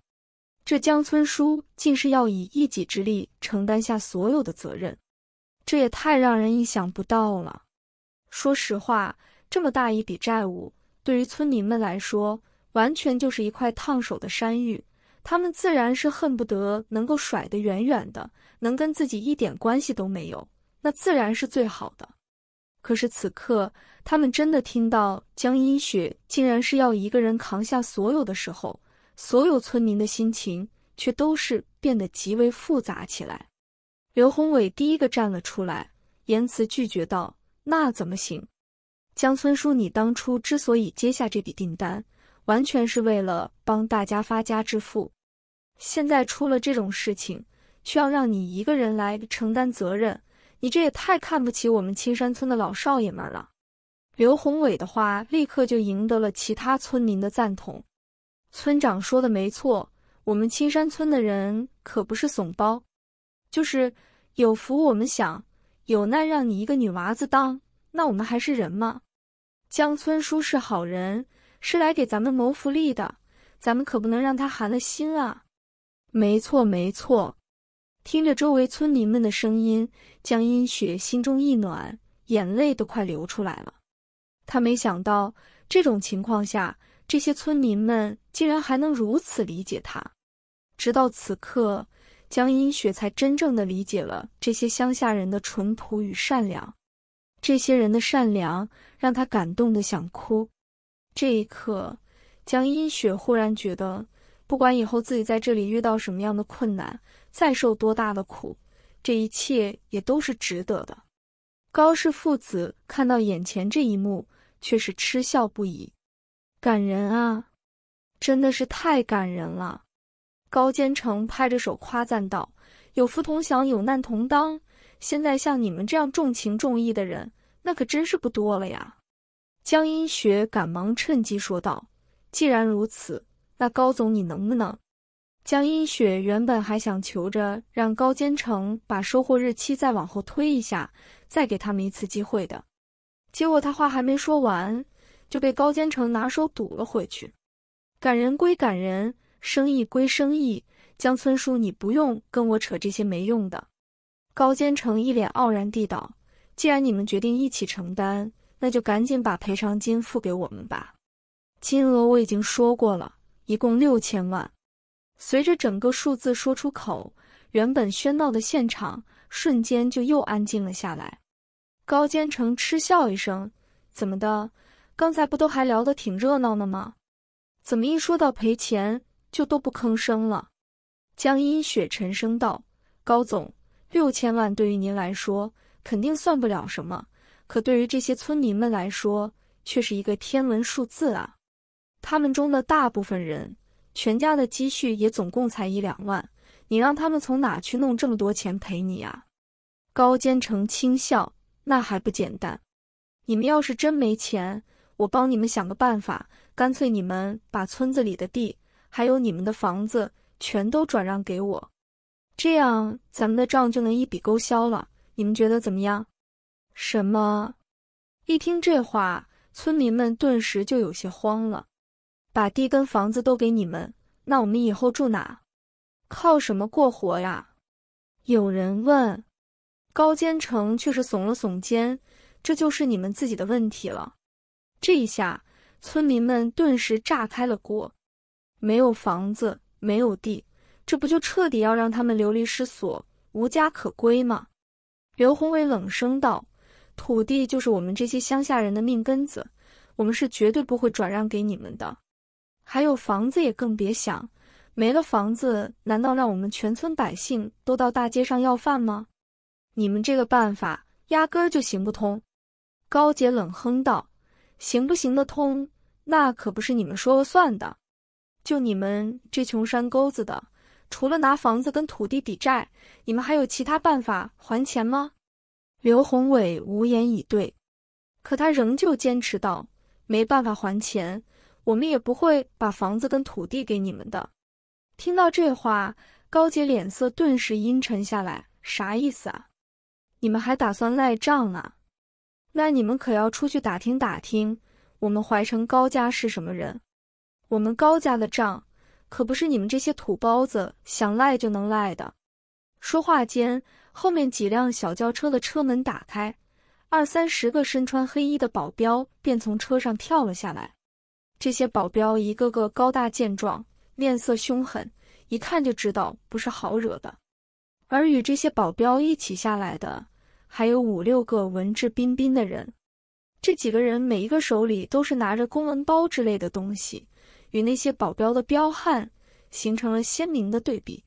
这江村叔竟是要以一己之力承担下所有的责任，这也太让人意想不到了。说实话，这么大一笔债务，对于村民们来说，完全就是一块烫手的山芋。他们自然是恨不得能够甩得远远的，能跟自己一点关系都没有，那自然是最好的。可是此刻，他们真的听到江阴雪竟然是要一个人扛下所有的时候，所有村民的心情却都是变得极为复杂起来。刘宏伟第一个站了出来，言辞拒绝道：“那怎么行？江村叔，你当初之所以接下这笔订单。”完全是为了帮大家发家致富，现在出了这种事情，需要让你一个人来承担责任，你这也太看不起我们青山村的老少爷们了。刘宏伟的话立刻就赢得了其他村民的赞同。村长说的没错，我们青山村的人可不是怂包，就是有福我们享，有难让你一个女娃子当，那我们还是人吗？江村叔是好人。是来给咱们谋福利的，咱们可不能让他寒了心啊！没错没错，听着周围村民们的声音，江阴雪心中一暖，眼泪都快流出来了。他没想到这种情况下，这些村民们竟然还能如此理解他。直到此刻，江阴雪才真正的理解了这些乡下人的淳朴与善良。这些人的善良让他感动的想哭。这一刻，江阴雪忽然觉得，不管以后自己在这里遇到什么样的困难，再受多大的苦，这一切也都是值得的。高氏父子看到眼前这一幕，却是嗤笑不已。感人啊，真的是太感人了！高建成拍着手夸赞道：“有福同享，有难同当。现在像你们这样重情重义的人，那可真是不多了呀。”江阴雪赶忙趁机说道：“既然如此，那高总你能不能……”江阴雪原本还想求着让高坚成把收货日期再往后推一下，再给他们一次机会的，结果他话还没说完，就被高建成拿手堵了回去。赶人归赶人，生意归生意，江村叔你不用跟我扯这些没用的。高建成一脸傲然地道：“既然你们决定一起承担。”那就赶紧把赔偿金付给我们吧，金额我已经说过了，一共六千万。随着整个数字说出口，原本喧闹的现场瞬间就又安静了下来。高坚成嗤笑一声：“怎么的？刚才不都还聊得挺热闹的吗？怎么一说到赔钱就都不吭声了？”江阴雪沉声道：“高总，六千万对于您来说肯定算不了什么。”可对于这些村民们来说，却是一个天文数字啊！他们中的大部分人，全家的积蓄也总共才一两万，你让他们从哪去弄这么多钱赔你啊？高坚成轻笑：“那还不简单？你们要是真没钱，我帮你们想个办法，干脆你们把村子里的地，还有你们的房子，全都转让给我，这样咱们的账就能一笔勾销了。你们觉得怎么样？”什么？一听这话，村民们顿时就有些慌了。把地跟房子都给你们，那我们以后住哪？靠什么过活呀？有人问。高建成却是耸了耸肩：“这就是你们自己的问题了。”这一下，村民们顿时炸开了锅。没有房子，没有地，这不就彻底要让他们流离失所、无家可归吗？刘宏伟冷声道。土地就是我们这些乡下人的命根子，我们是绝对不会转让给你们的。还有房子也更别想，没了房子，难道让我们全村百姓都到大街上要饭吗？你们这个办法压根儿就行不通。”高姐冷哼道，“行不行得通，那可不是你们说了算的。就你们这穷山沟子的，除了拿房子跟土地抵债，你们还有其他办法还钱吗？”刘宏伟无言以对，可他仍旧坚持道：“没办法还钱，我们也不会把房子跟土地给你们的。”听到这话，高杰脸色顿时阴沉下来：“啥意思啊？你们还打算赖账啊？那你们可要出去打听打听，我们怀城高家是什么人？我们高家的账，可不是你们这些土包子想赖就能赖的。”说话间。后面几辆小轿车的车门打开，二三十个身穿黑衣的保镖便从车上跳了下来。这些保镖一个个高大健壮，面色凶狠，一看就知道不是好惹的。而与这些保镖一起下来的，还有五六个文质彬彬的人。这几个人每一个手里都是拿着公文包之类的东西，与那些保镖的彪悍形成了鲜明的对比。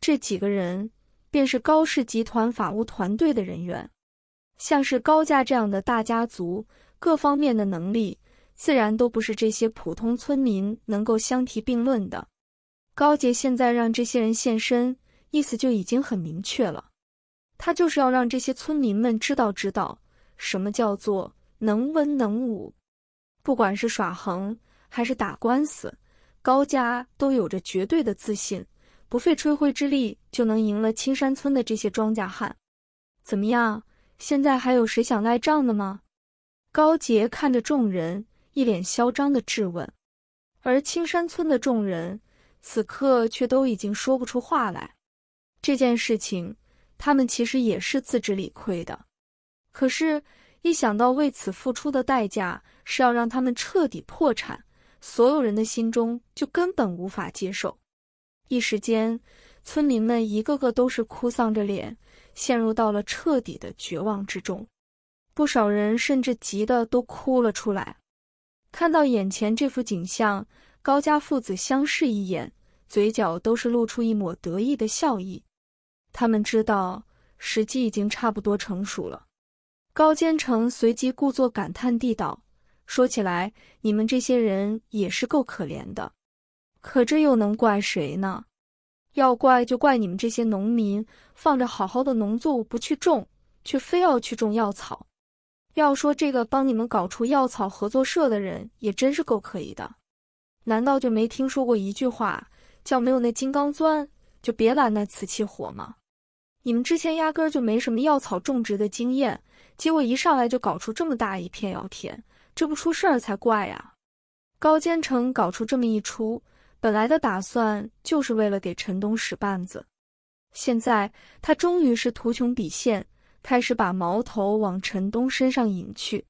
这几个人。便是高氏集团法务团队的人员，像是高家这样的大家族，各方面的能力自然都不是这些普通村民能够相提并论的。高杰现在让这些人现身，意思就已经很明确了。他就是要让这些村民们知道，知道什么叫做能文能武。不管是耍横还是打官司，高家都有着绝对的自信。不费吹灰之力就能赢了青山村的这些庄稼汉，怎么样？现在还有谁想赖账的吗？高杰看着众人，一脸嚣张的质问。而青山村的众人此刻却都已经说不出话来。这件事情，他们其实也是自知理亏的，可是，一想到为此付出的代价是要让他们彻底破产，所有人的心中就根本无法接受。一时间，村民们一个个都是哭丧着脸，陷入到了彻底的绝望之中。不少人甚至急得都哭了出来。看到眼前这幅景象，高家父子相视一眼，嘴角都是露出一抹得意的笑意。他们知道时机已经差不多成熟了。高建成随即故作感叹地道：“说起来，你们这些人也是够可怜的。”可这又能怪谁呢？要怪就怪你们这些农民，放着好好的农作物不去种，却非要去种药草。要说这个帮你们搞出药草合作社的人，也真是够可以的。难道就没听说过一句话叫“没有那金刚钻，就别揽那瓷器活”吗？你们之前压根就没什么药草种植的经验，结果一上来就搞出这么大一片药田，这不出事儿才怪呀！高建成搞出这么一出。本来的打算就是为了给陈东使绊子，现在他终于是图穷匕现，开始把矛头往陈东身上引去。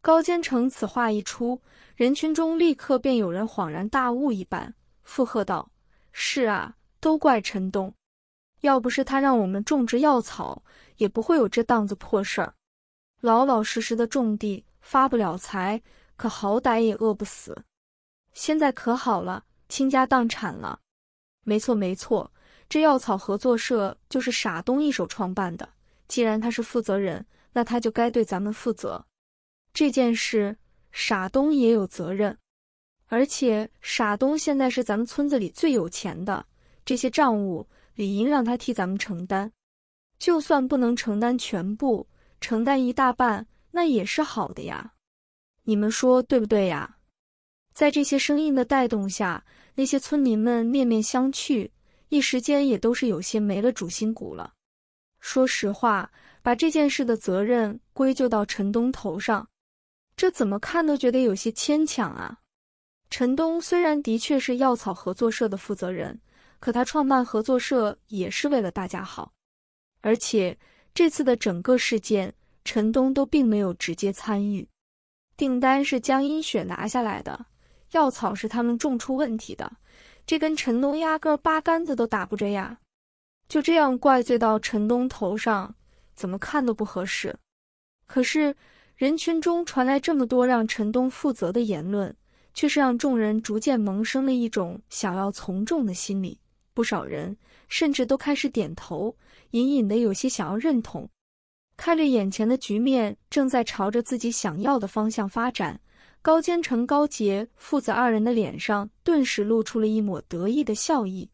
高建成此话一出，人群中立刻便有人恍然大悟一般附和道：“是啊，都怪陈东，要不是他让我们种植药草，也不会有这档子破事儿。老老实实的种地，发不了财，可好歹也饿不死。现在可好了。”倾家荡产了，没错没错，这药草合作社就是傻东一手创办的。既然他是负责人，那他就该对咱们负责。这件事傻东也有责任，而且傻东现在是咱们村子里最有钱的，这些账务理应让他替咱们承担。就算不能承担全部，承担一大半那也是好的呀。你们说对不对呀？在这些声音的带动下。那些村民们面面相觑，一时间也都是有些没了主心骨了。说实话，把这件事的责任归咎到陈东头上，这怎么看都觉得有些牵强啊。陈东虽然的确是药草合作社的负责人，可他创办合作社也是为了大家好，而且这次的整个事件，陈东都并没有直接参与，订单是江阴雪拿下来的。药草是他们种出问题的，这跟陈东压根八竿子都打不着呀！就这样怪罪到陈东头上，怎么看都不合适。可是人群中传来这么多让陈东负责的言论，却是让众人逐渐萌生了一种想要从众的心理，不少人甚至都开始点头，隐隐的有些想要认同。看着眼前的局面正在朝着自己想要的方向发展。高坚成、高杰父子二人的脸上顿时露出了一抹得意的笑意。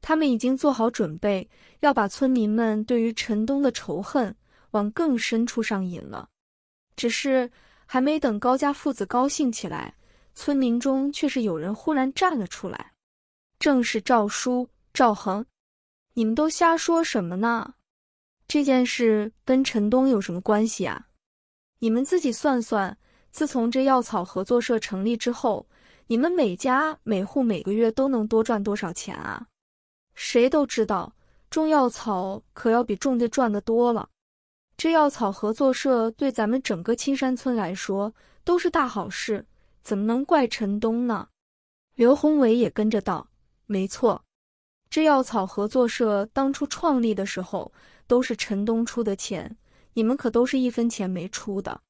他们已经做好准备，要把村民们对于陈东的仇恨往更深处上引了。只是还没等高家父子高兴起来，村民中却是有人忽然站了出来，正是赵叔、赵恒。你们都瞎说什么呢？这件事跟陈东有什么关系啊？你们自己算算。自从这药草合作社成立之后，你们每家每户每个月都能多赚多少钱啊？谁都知道种药草可要比种地赚的多了。这药草合作社对咱们整个青山村来说都是大好事，怎么能怪陈东呢？刘宏伟也跟着道：“没错，这药草合作社当初创立的时候都是陈东出的钱，你们可都是一分钱没出的。”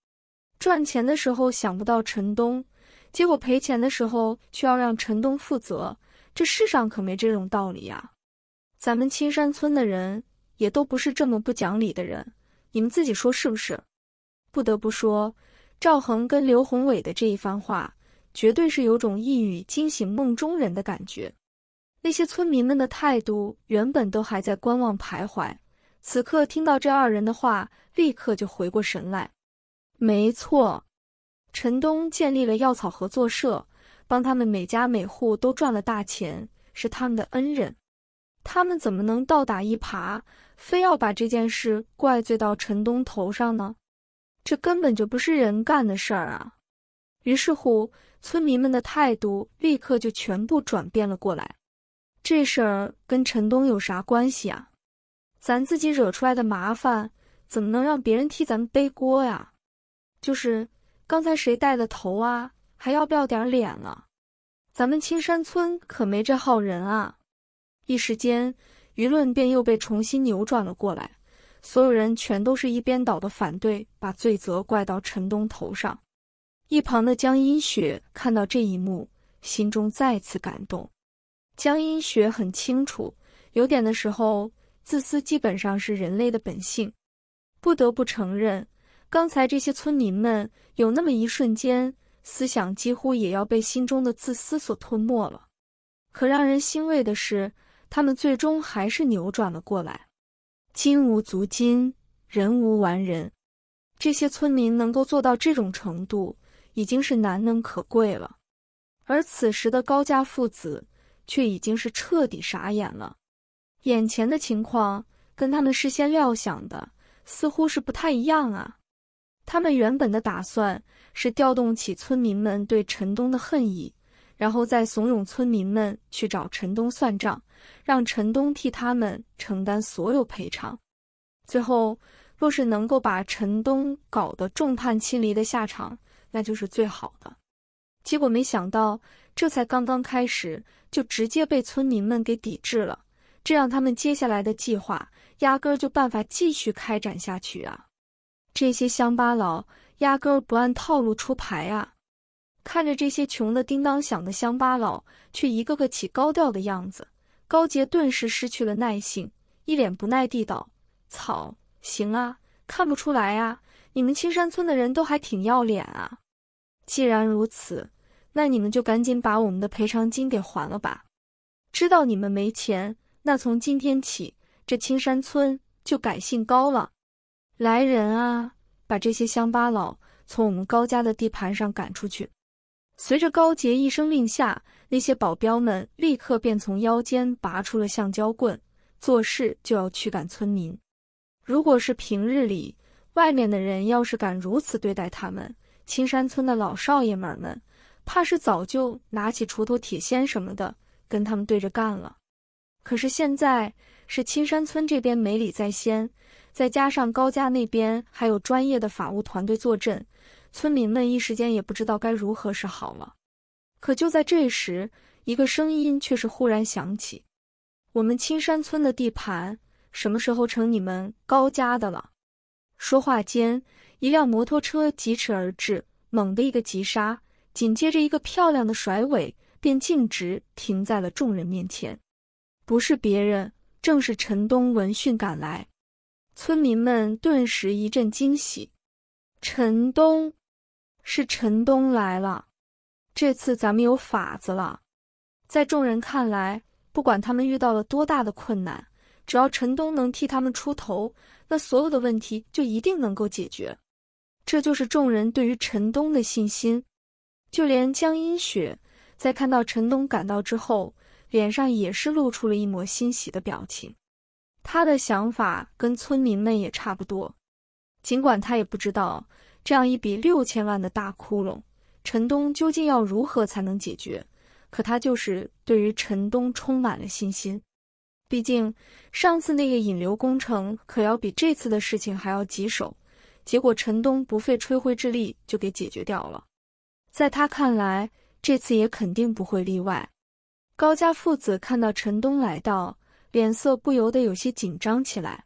赚钱的时候想不到陈东，结果赔钱的时候却要让陈东负责，这世上可没这种道理呀！咱们青山村的人也都不是这么不讲理的人，你们自己说是不是？不得不说，赵恒跟刘宏伟的这一番话，绝对是有种一语惊醒梦中人的感觉。那些村民们的态度原本都还在观望徘徊，此刻听到这二人的话，立刻就回过神来。没错，陈东建立了药草合作社，帮他们每家每户都赚了大钱，是他们的恩人。他们怎么能倒打一耙，非要把这件事怪罪到陈东头上呢？这根本就不是人干的事儿啊！于是乎，村民们的态度立刻就全部转变了过来。这事儿跟陈东有啥关系啊？咱自己惹出来的麻烦，怎么能让别人替咱们背锅呀？就是刚才谁带的头啊？还要不要点脸了？咱们青山村可没这号人啊！一时间，舆论便又被重新扭转了过来，所有人全都是一边倒的反对，把罪责怪到陈东头上。一旁的江阴雪看到这一幕，心中再次感动。江阴雪很清楚，有点的时候，自私基本上是人类的本性，不得不承认。刚才这些村民们有那么一瞬间，思想几乎也要被心中的自私所吞没了。可让人欣慰的是，他们最终还是扭转了过来。金无足金，人无完人，这些村民能够做到这种程度，已经是难能可贵了。而此时的高家父子却已经是彻底傻眼了。眼前的情况跟他们事先料想的似乎是不太一样啊。他们原本的打算是调动起村民们对陈东的恨意，然后再怂恿村民们去找陈东算账，让陈东替他们承担所有赔偿。最后，若是能够把陈东搞得众叛亲离的下场，那就是最好的。结果没想到，这才刚刚开始，就直接被村民们给抵制了。这让他们接下来的计划压根就办法继续开展下去啊！这些乡巴佬压根儿不按套路出牌啊！看着这些穷的叮当响的乡巴佬，却一个个起高调的样子，高杰顿时失去了耐性，一脸不耐地道：“草，行啊，看不出来啊，你们青山村的人都还挺要脸啊！既然如此，那你们就赶紧把我们的赔偿金给还了吧！知道你们没钱，那从今天起，这青山村就改姓高了。”来人啊！把这些乡巴佬从我们高家的地盘上赶出去！随着高杰一声令下，那些保镖们立刻便从腰间拔出了橡胶棍，做事就要驱赶村民。如果是平日里，外面的人要是敢如此对待他们青山村的老少爷们们，怕是早就拿起锄头、铁锨什么的跟他们对着干了。可是现在是青山村这边没理在先。再加上高家那边还有专业的法务团队坐镇，村民们一时间也不知道该如何是好了。可就在这时，一个声音却是忽然响起：“我们青山村的地盘什么时候成你们高家的了？”说话间，一辆摩托车疾驰而至，猛地一个急刹，紧接着一个漂亮的甩尾，便径直停在了众人面前。不是别人，正是陈东闻讯赶来。村民们顿时一阵惊喜，陈东，是陈东来了！这次咱们有法子了。在众人看来，不管他们遇到了多大的困难，只要陈东能替他们出头，那所有的问题就一定能够解决。这就是众人对于陈东的信心。就连江映雪在看到陈东赶到之后，脸上也是露出了一抹欣喜的表情。他的想法跟村民们也差不多，尽管他也不知道这样一笔六千万的大窟窿，陈东究竟要如何才能解决，可他就是对于陈东充满了信心。毕竟上次那个引流工程可要比这次的事情还要棘手，结果陈东不费吹灰之力就给解决掉了。在他看来，这次也肯定不会例外。高家父子看到陈东来到。脸色不由得有些紧张起来。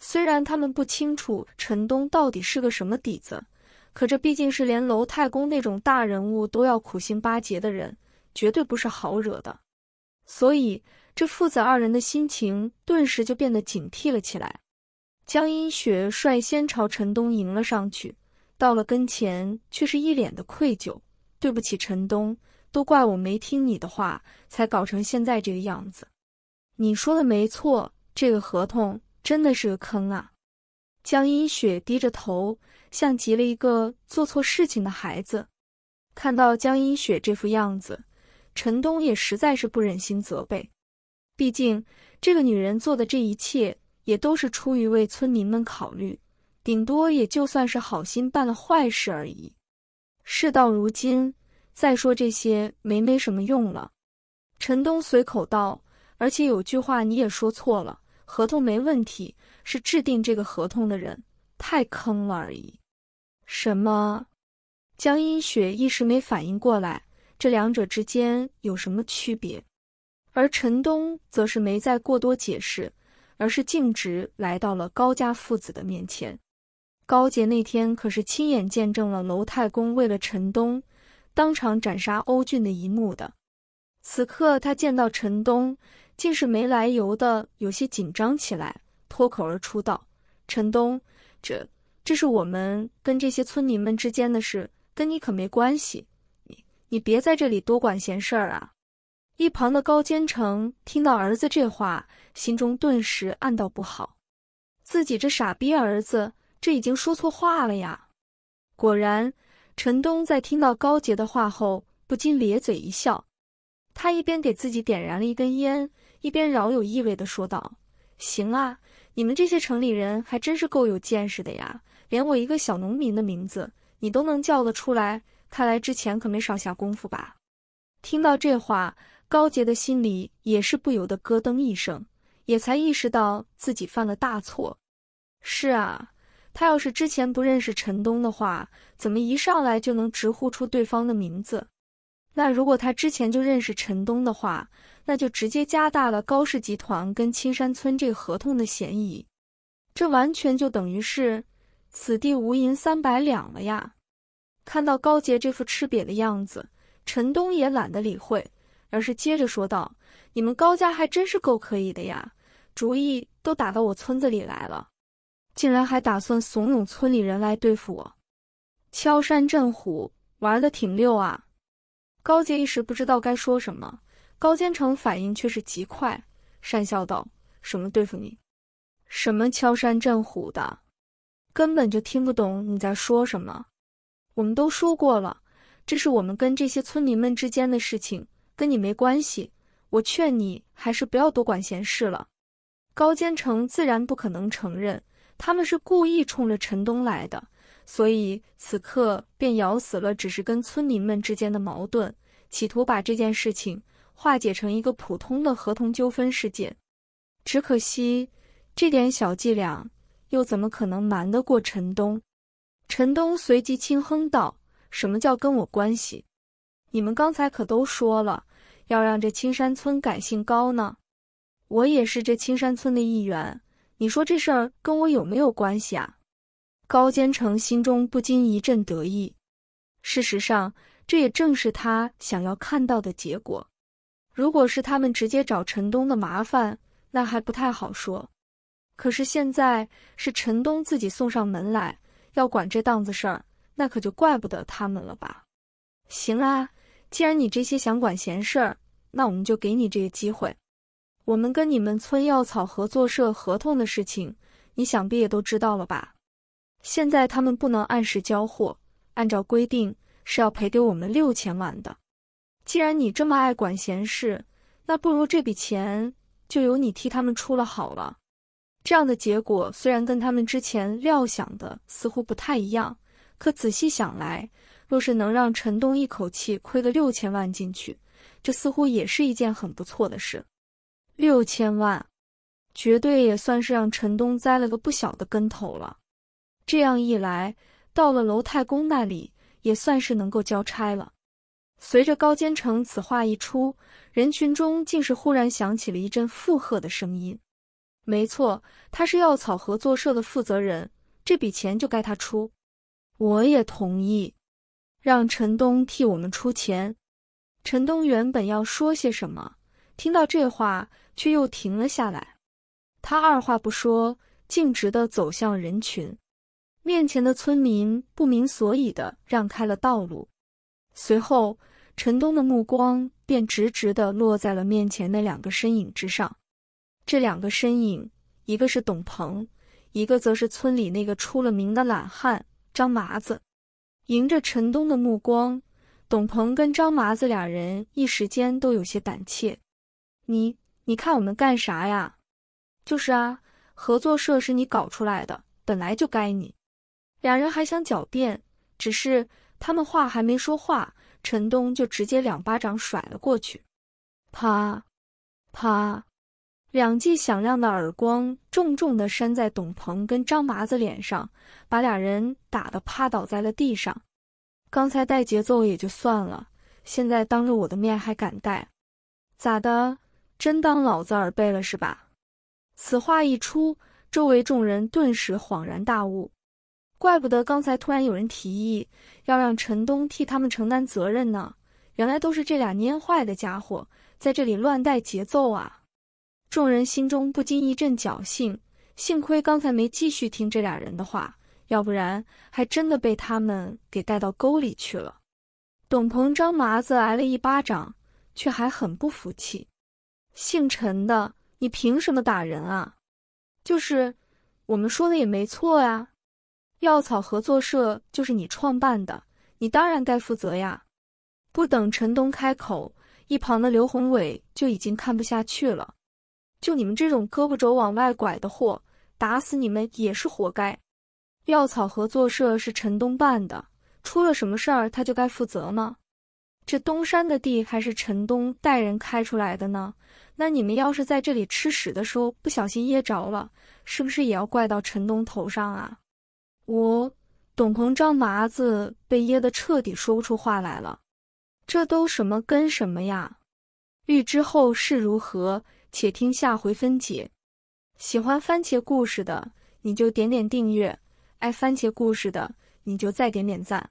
虽然他们不清楚陈东到底是个什么底子，可这毕竟是连楼太公那种大人物都要苦心巴结的人，绝对不是好惹的。所以，这父子二人的心情顿时就变得警惕了起来。江阴雪率先朝陈东迎了上去，到了跟前，却是一脸的愧疚：“对不起，陈东，都怪我没听你的话，才搞成现在这个样子。”你说的没错，这个合同真的是个坑啊！江阴雪低着头，像极了一个做错事情的孩子。看到江阴雪这副样子，陈东也实在是不忍心责备，毕竟这个女人做的这一切也都是出于为村民们考虑，顶多也就算是好心办了坏事而已。事到如今，再说这些没没什么用了。陈东随口道。而且有句话你也说错了，合同没问题，是制定这个合同的人太坑了而已。什么？江阴雪一时没反应过来，这两者之间有什么区别？而陈东则是没再过多解释，而是径直来到了高家父子的面前。高杰那天可是亲眼见证了楼太公为了陈东当场斩杀欧俊的一幕的，此刻他见到陈东。竟是没来由的有些紧张起来，脱口而出道：“陈东，这这是我们跟这些村民们之间的事，跟你可没关系。你你别在这里多管闲事儿啊！”一旁的高坚成听到儿子这话，心中顿时暗道不好，自己这傻逼儿子这已经说错话了呀！果然，陈东在听到高杰的话后，不禁咧嘴一笑。他一边给自己点燃了一根烟。一边饶有意味地说道：“行啊，你们这些城里人还真是够有见识的呀，连我一个小农民的名字你都能叫得出来，看来之前可没少下功夫吧？”听到这话，高杰的心里也是不由得咯噔一声，也才意识到自己犯了大错。是啊，他要是之前不认识陈东的话，怎么一上来就能直呼出对方的名字？那如果他之前就认识陈东的话，那就直接加大了高氏集团跟青山村这个合同的嫌疑，这完全就等于是此地无银三百两了呀！看到高杰这副吃瘪的样子，陈东也懒得理会，而是接着说道：“你们高家还真是够可以的呀，主意都打到我村子里来了，竟然还打算怂恿村里人来对付我，敲山震虎，玩的挺溜啊！”高杰一时不知道该说什么，高坚成反应却是极快，讪笑道：“什么对付你，什么敲山震虎的，根本就听不懂你在说什么。我们都说过了，这是我们跟这些村民们之间的事情，跟你没关系。我劝你还是不要多管闲事了。”高建成自然不可能承认他们是故意冲着陈东来的。所以此刻便咬死了，只是跟村民们之间的矛盾，企图把这件事情化解成一个普通的合同纠纷事件。只可惜，这点小伎俩又怎么可能瞒得过陈东？陈东随即轻哼道：“什么叫跟我关系？你们刚才可都说了，要让这青山村改姓高呢。我也是这青山村的一员，你说这事儿跟我有没有关系啊？”高坚成心中不禁一阵得意，事实上，这也正是他想要看到的结果。如果是他们直接找陈东的麻烦，那还不太好说。可是现在是陈东自己送上门来，要管这档子事儿，那可就怪不得他们了吧？行啊，既然你这些想管闲事儿，那我们就给你这个机会。我们跟你们村药草合作社合同的事情，你想必也都知道了吧？现在他们不能按时交货，按照规定是要赔给我们六千万的。既然你这么爱管闲事，那不如这笔钱就由你替他们出了好了。这样的结果虽然跟他们之前料想的似乎不太一样，可仔细想来，若是能让陈东一口气亏个六千万进去，这似乎也是一件很不错的事。六千万，绝对也算是让陈东栽了个不小的跟头了。这样一来，到了楼太公那里也算是能够交差了。随着高建成此话一出，人群中竟是忽然响起了一阵附和的声音。没错，他是药草合作社的负责人，这笔钱就该他出。我也同意，让陈东替我们出钱。陈东原本要说些什么，听到这话却又停了下来。他二话不说，径直的走向人群。面前的村民不明所以的让开了道路，随后陈东的目光便直直的落在了面前那两个身影之上。这两个身影，一个是董鹏，一个则是村里那个出了名的懒汉张麻子。迎着陈东的目光，董鹏跟张麻子俩人一时间都有些胆怯。你你看我们干啥呀？就是啊，合作社是你搞出来的，本来就该你。两人还想狡辩，只是他们话还没说话，陈东就直接两巴掌甩了过去，啪，啪，两记响亮的耳光重重地扇在董鹏跟张麻子脸上，把俩人打得趴倒在了地上。刚才带节奏也就算了，现在当着我的面还敢带，咋的？真当老子耳背了是吧？此话一出，周围众人顿时恍然大悟。怪不得刚才突然有人提议要让陈东替他们承担责任呢，原来都是这俩蔫坏的家伙在这里乱带节奏啊！众人心中不禁一阵侥幸，幸亏刚才没继续听这俩人的话，要不然还真的被他们给带到沟里去了。董鹏、张麻子挨了一巴掌，却还很不服气：“姓陈的，你凭什么打人啊？就是我们说的也没错呀。”药草合作社就是你创办的，你当然该负责呀！不等陈东开口，一旁的刘宏伟就已经看不下去了。就你们这种胳膊肘往外拐的货，打死你们也是活该！药草合作社是陈东办的，出了什么事儿他就该负责吗？这东山的地还是陈东带人开出来的呢，那你们要是在这里吃屎的时候不小心噎着了，是不是也要怪到陈东头上啊？我，董鹏张麻子被噎得彻底说不出话来了，这都什么跟什么呀？欲知后事如何，且听下回分解。喜欢番茄故事的，你就点点订阅；爱番茄故事的，你就再点点赞。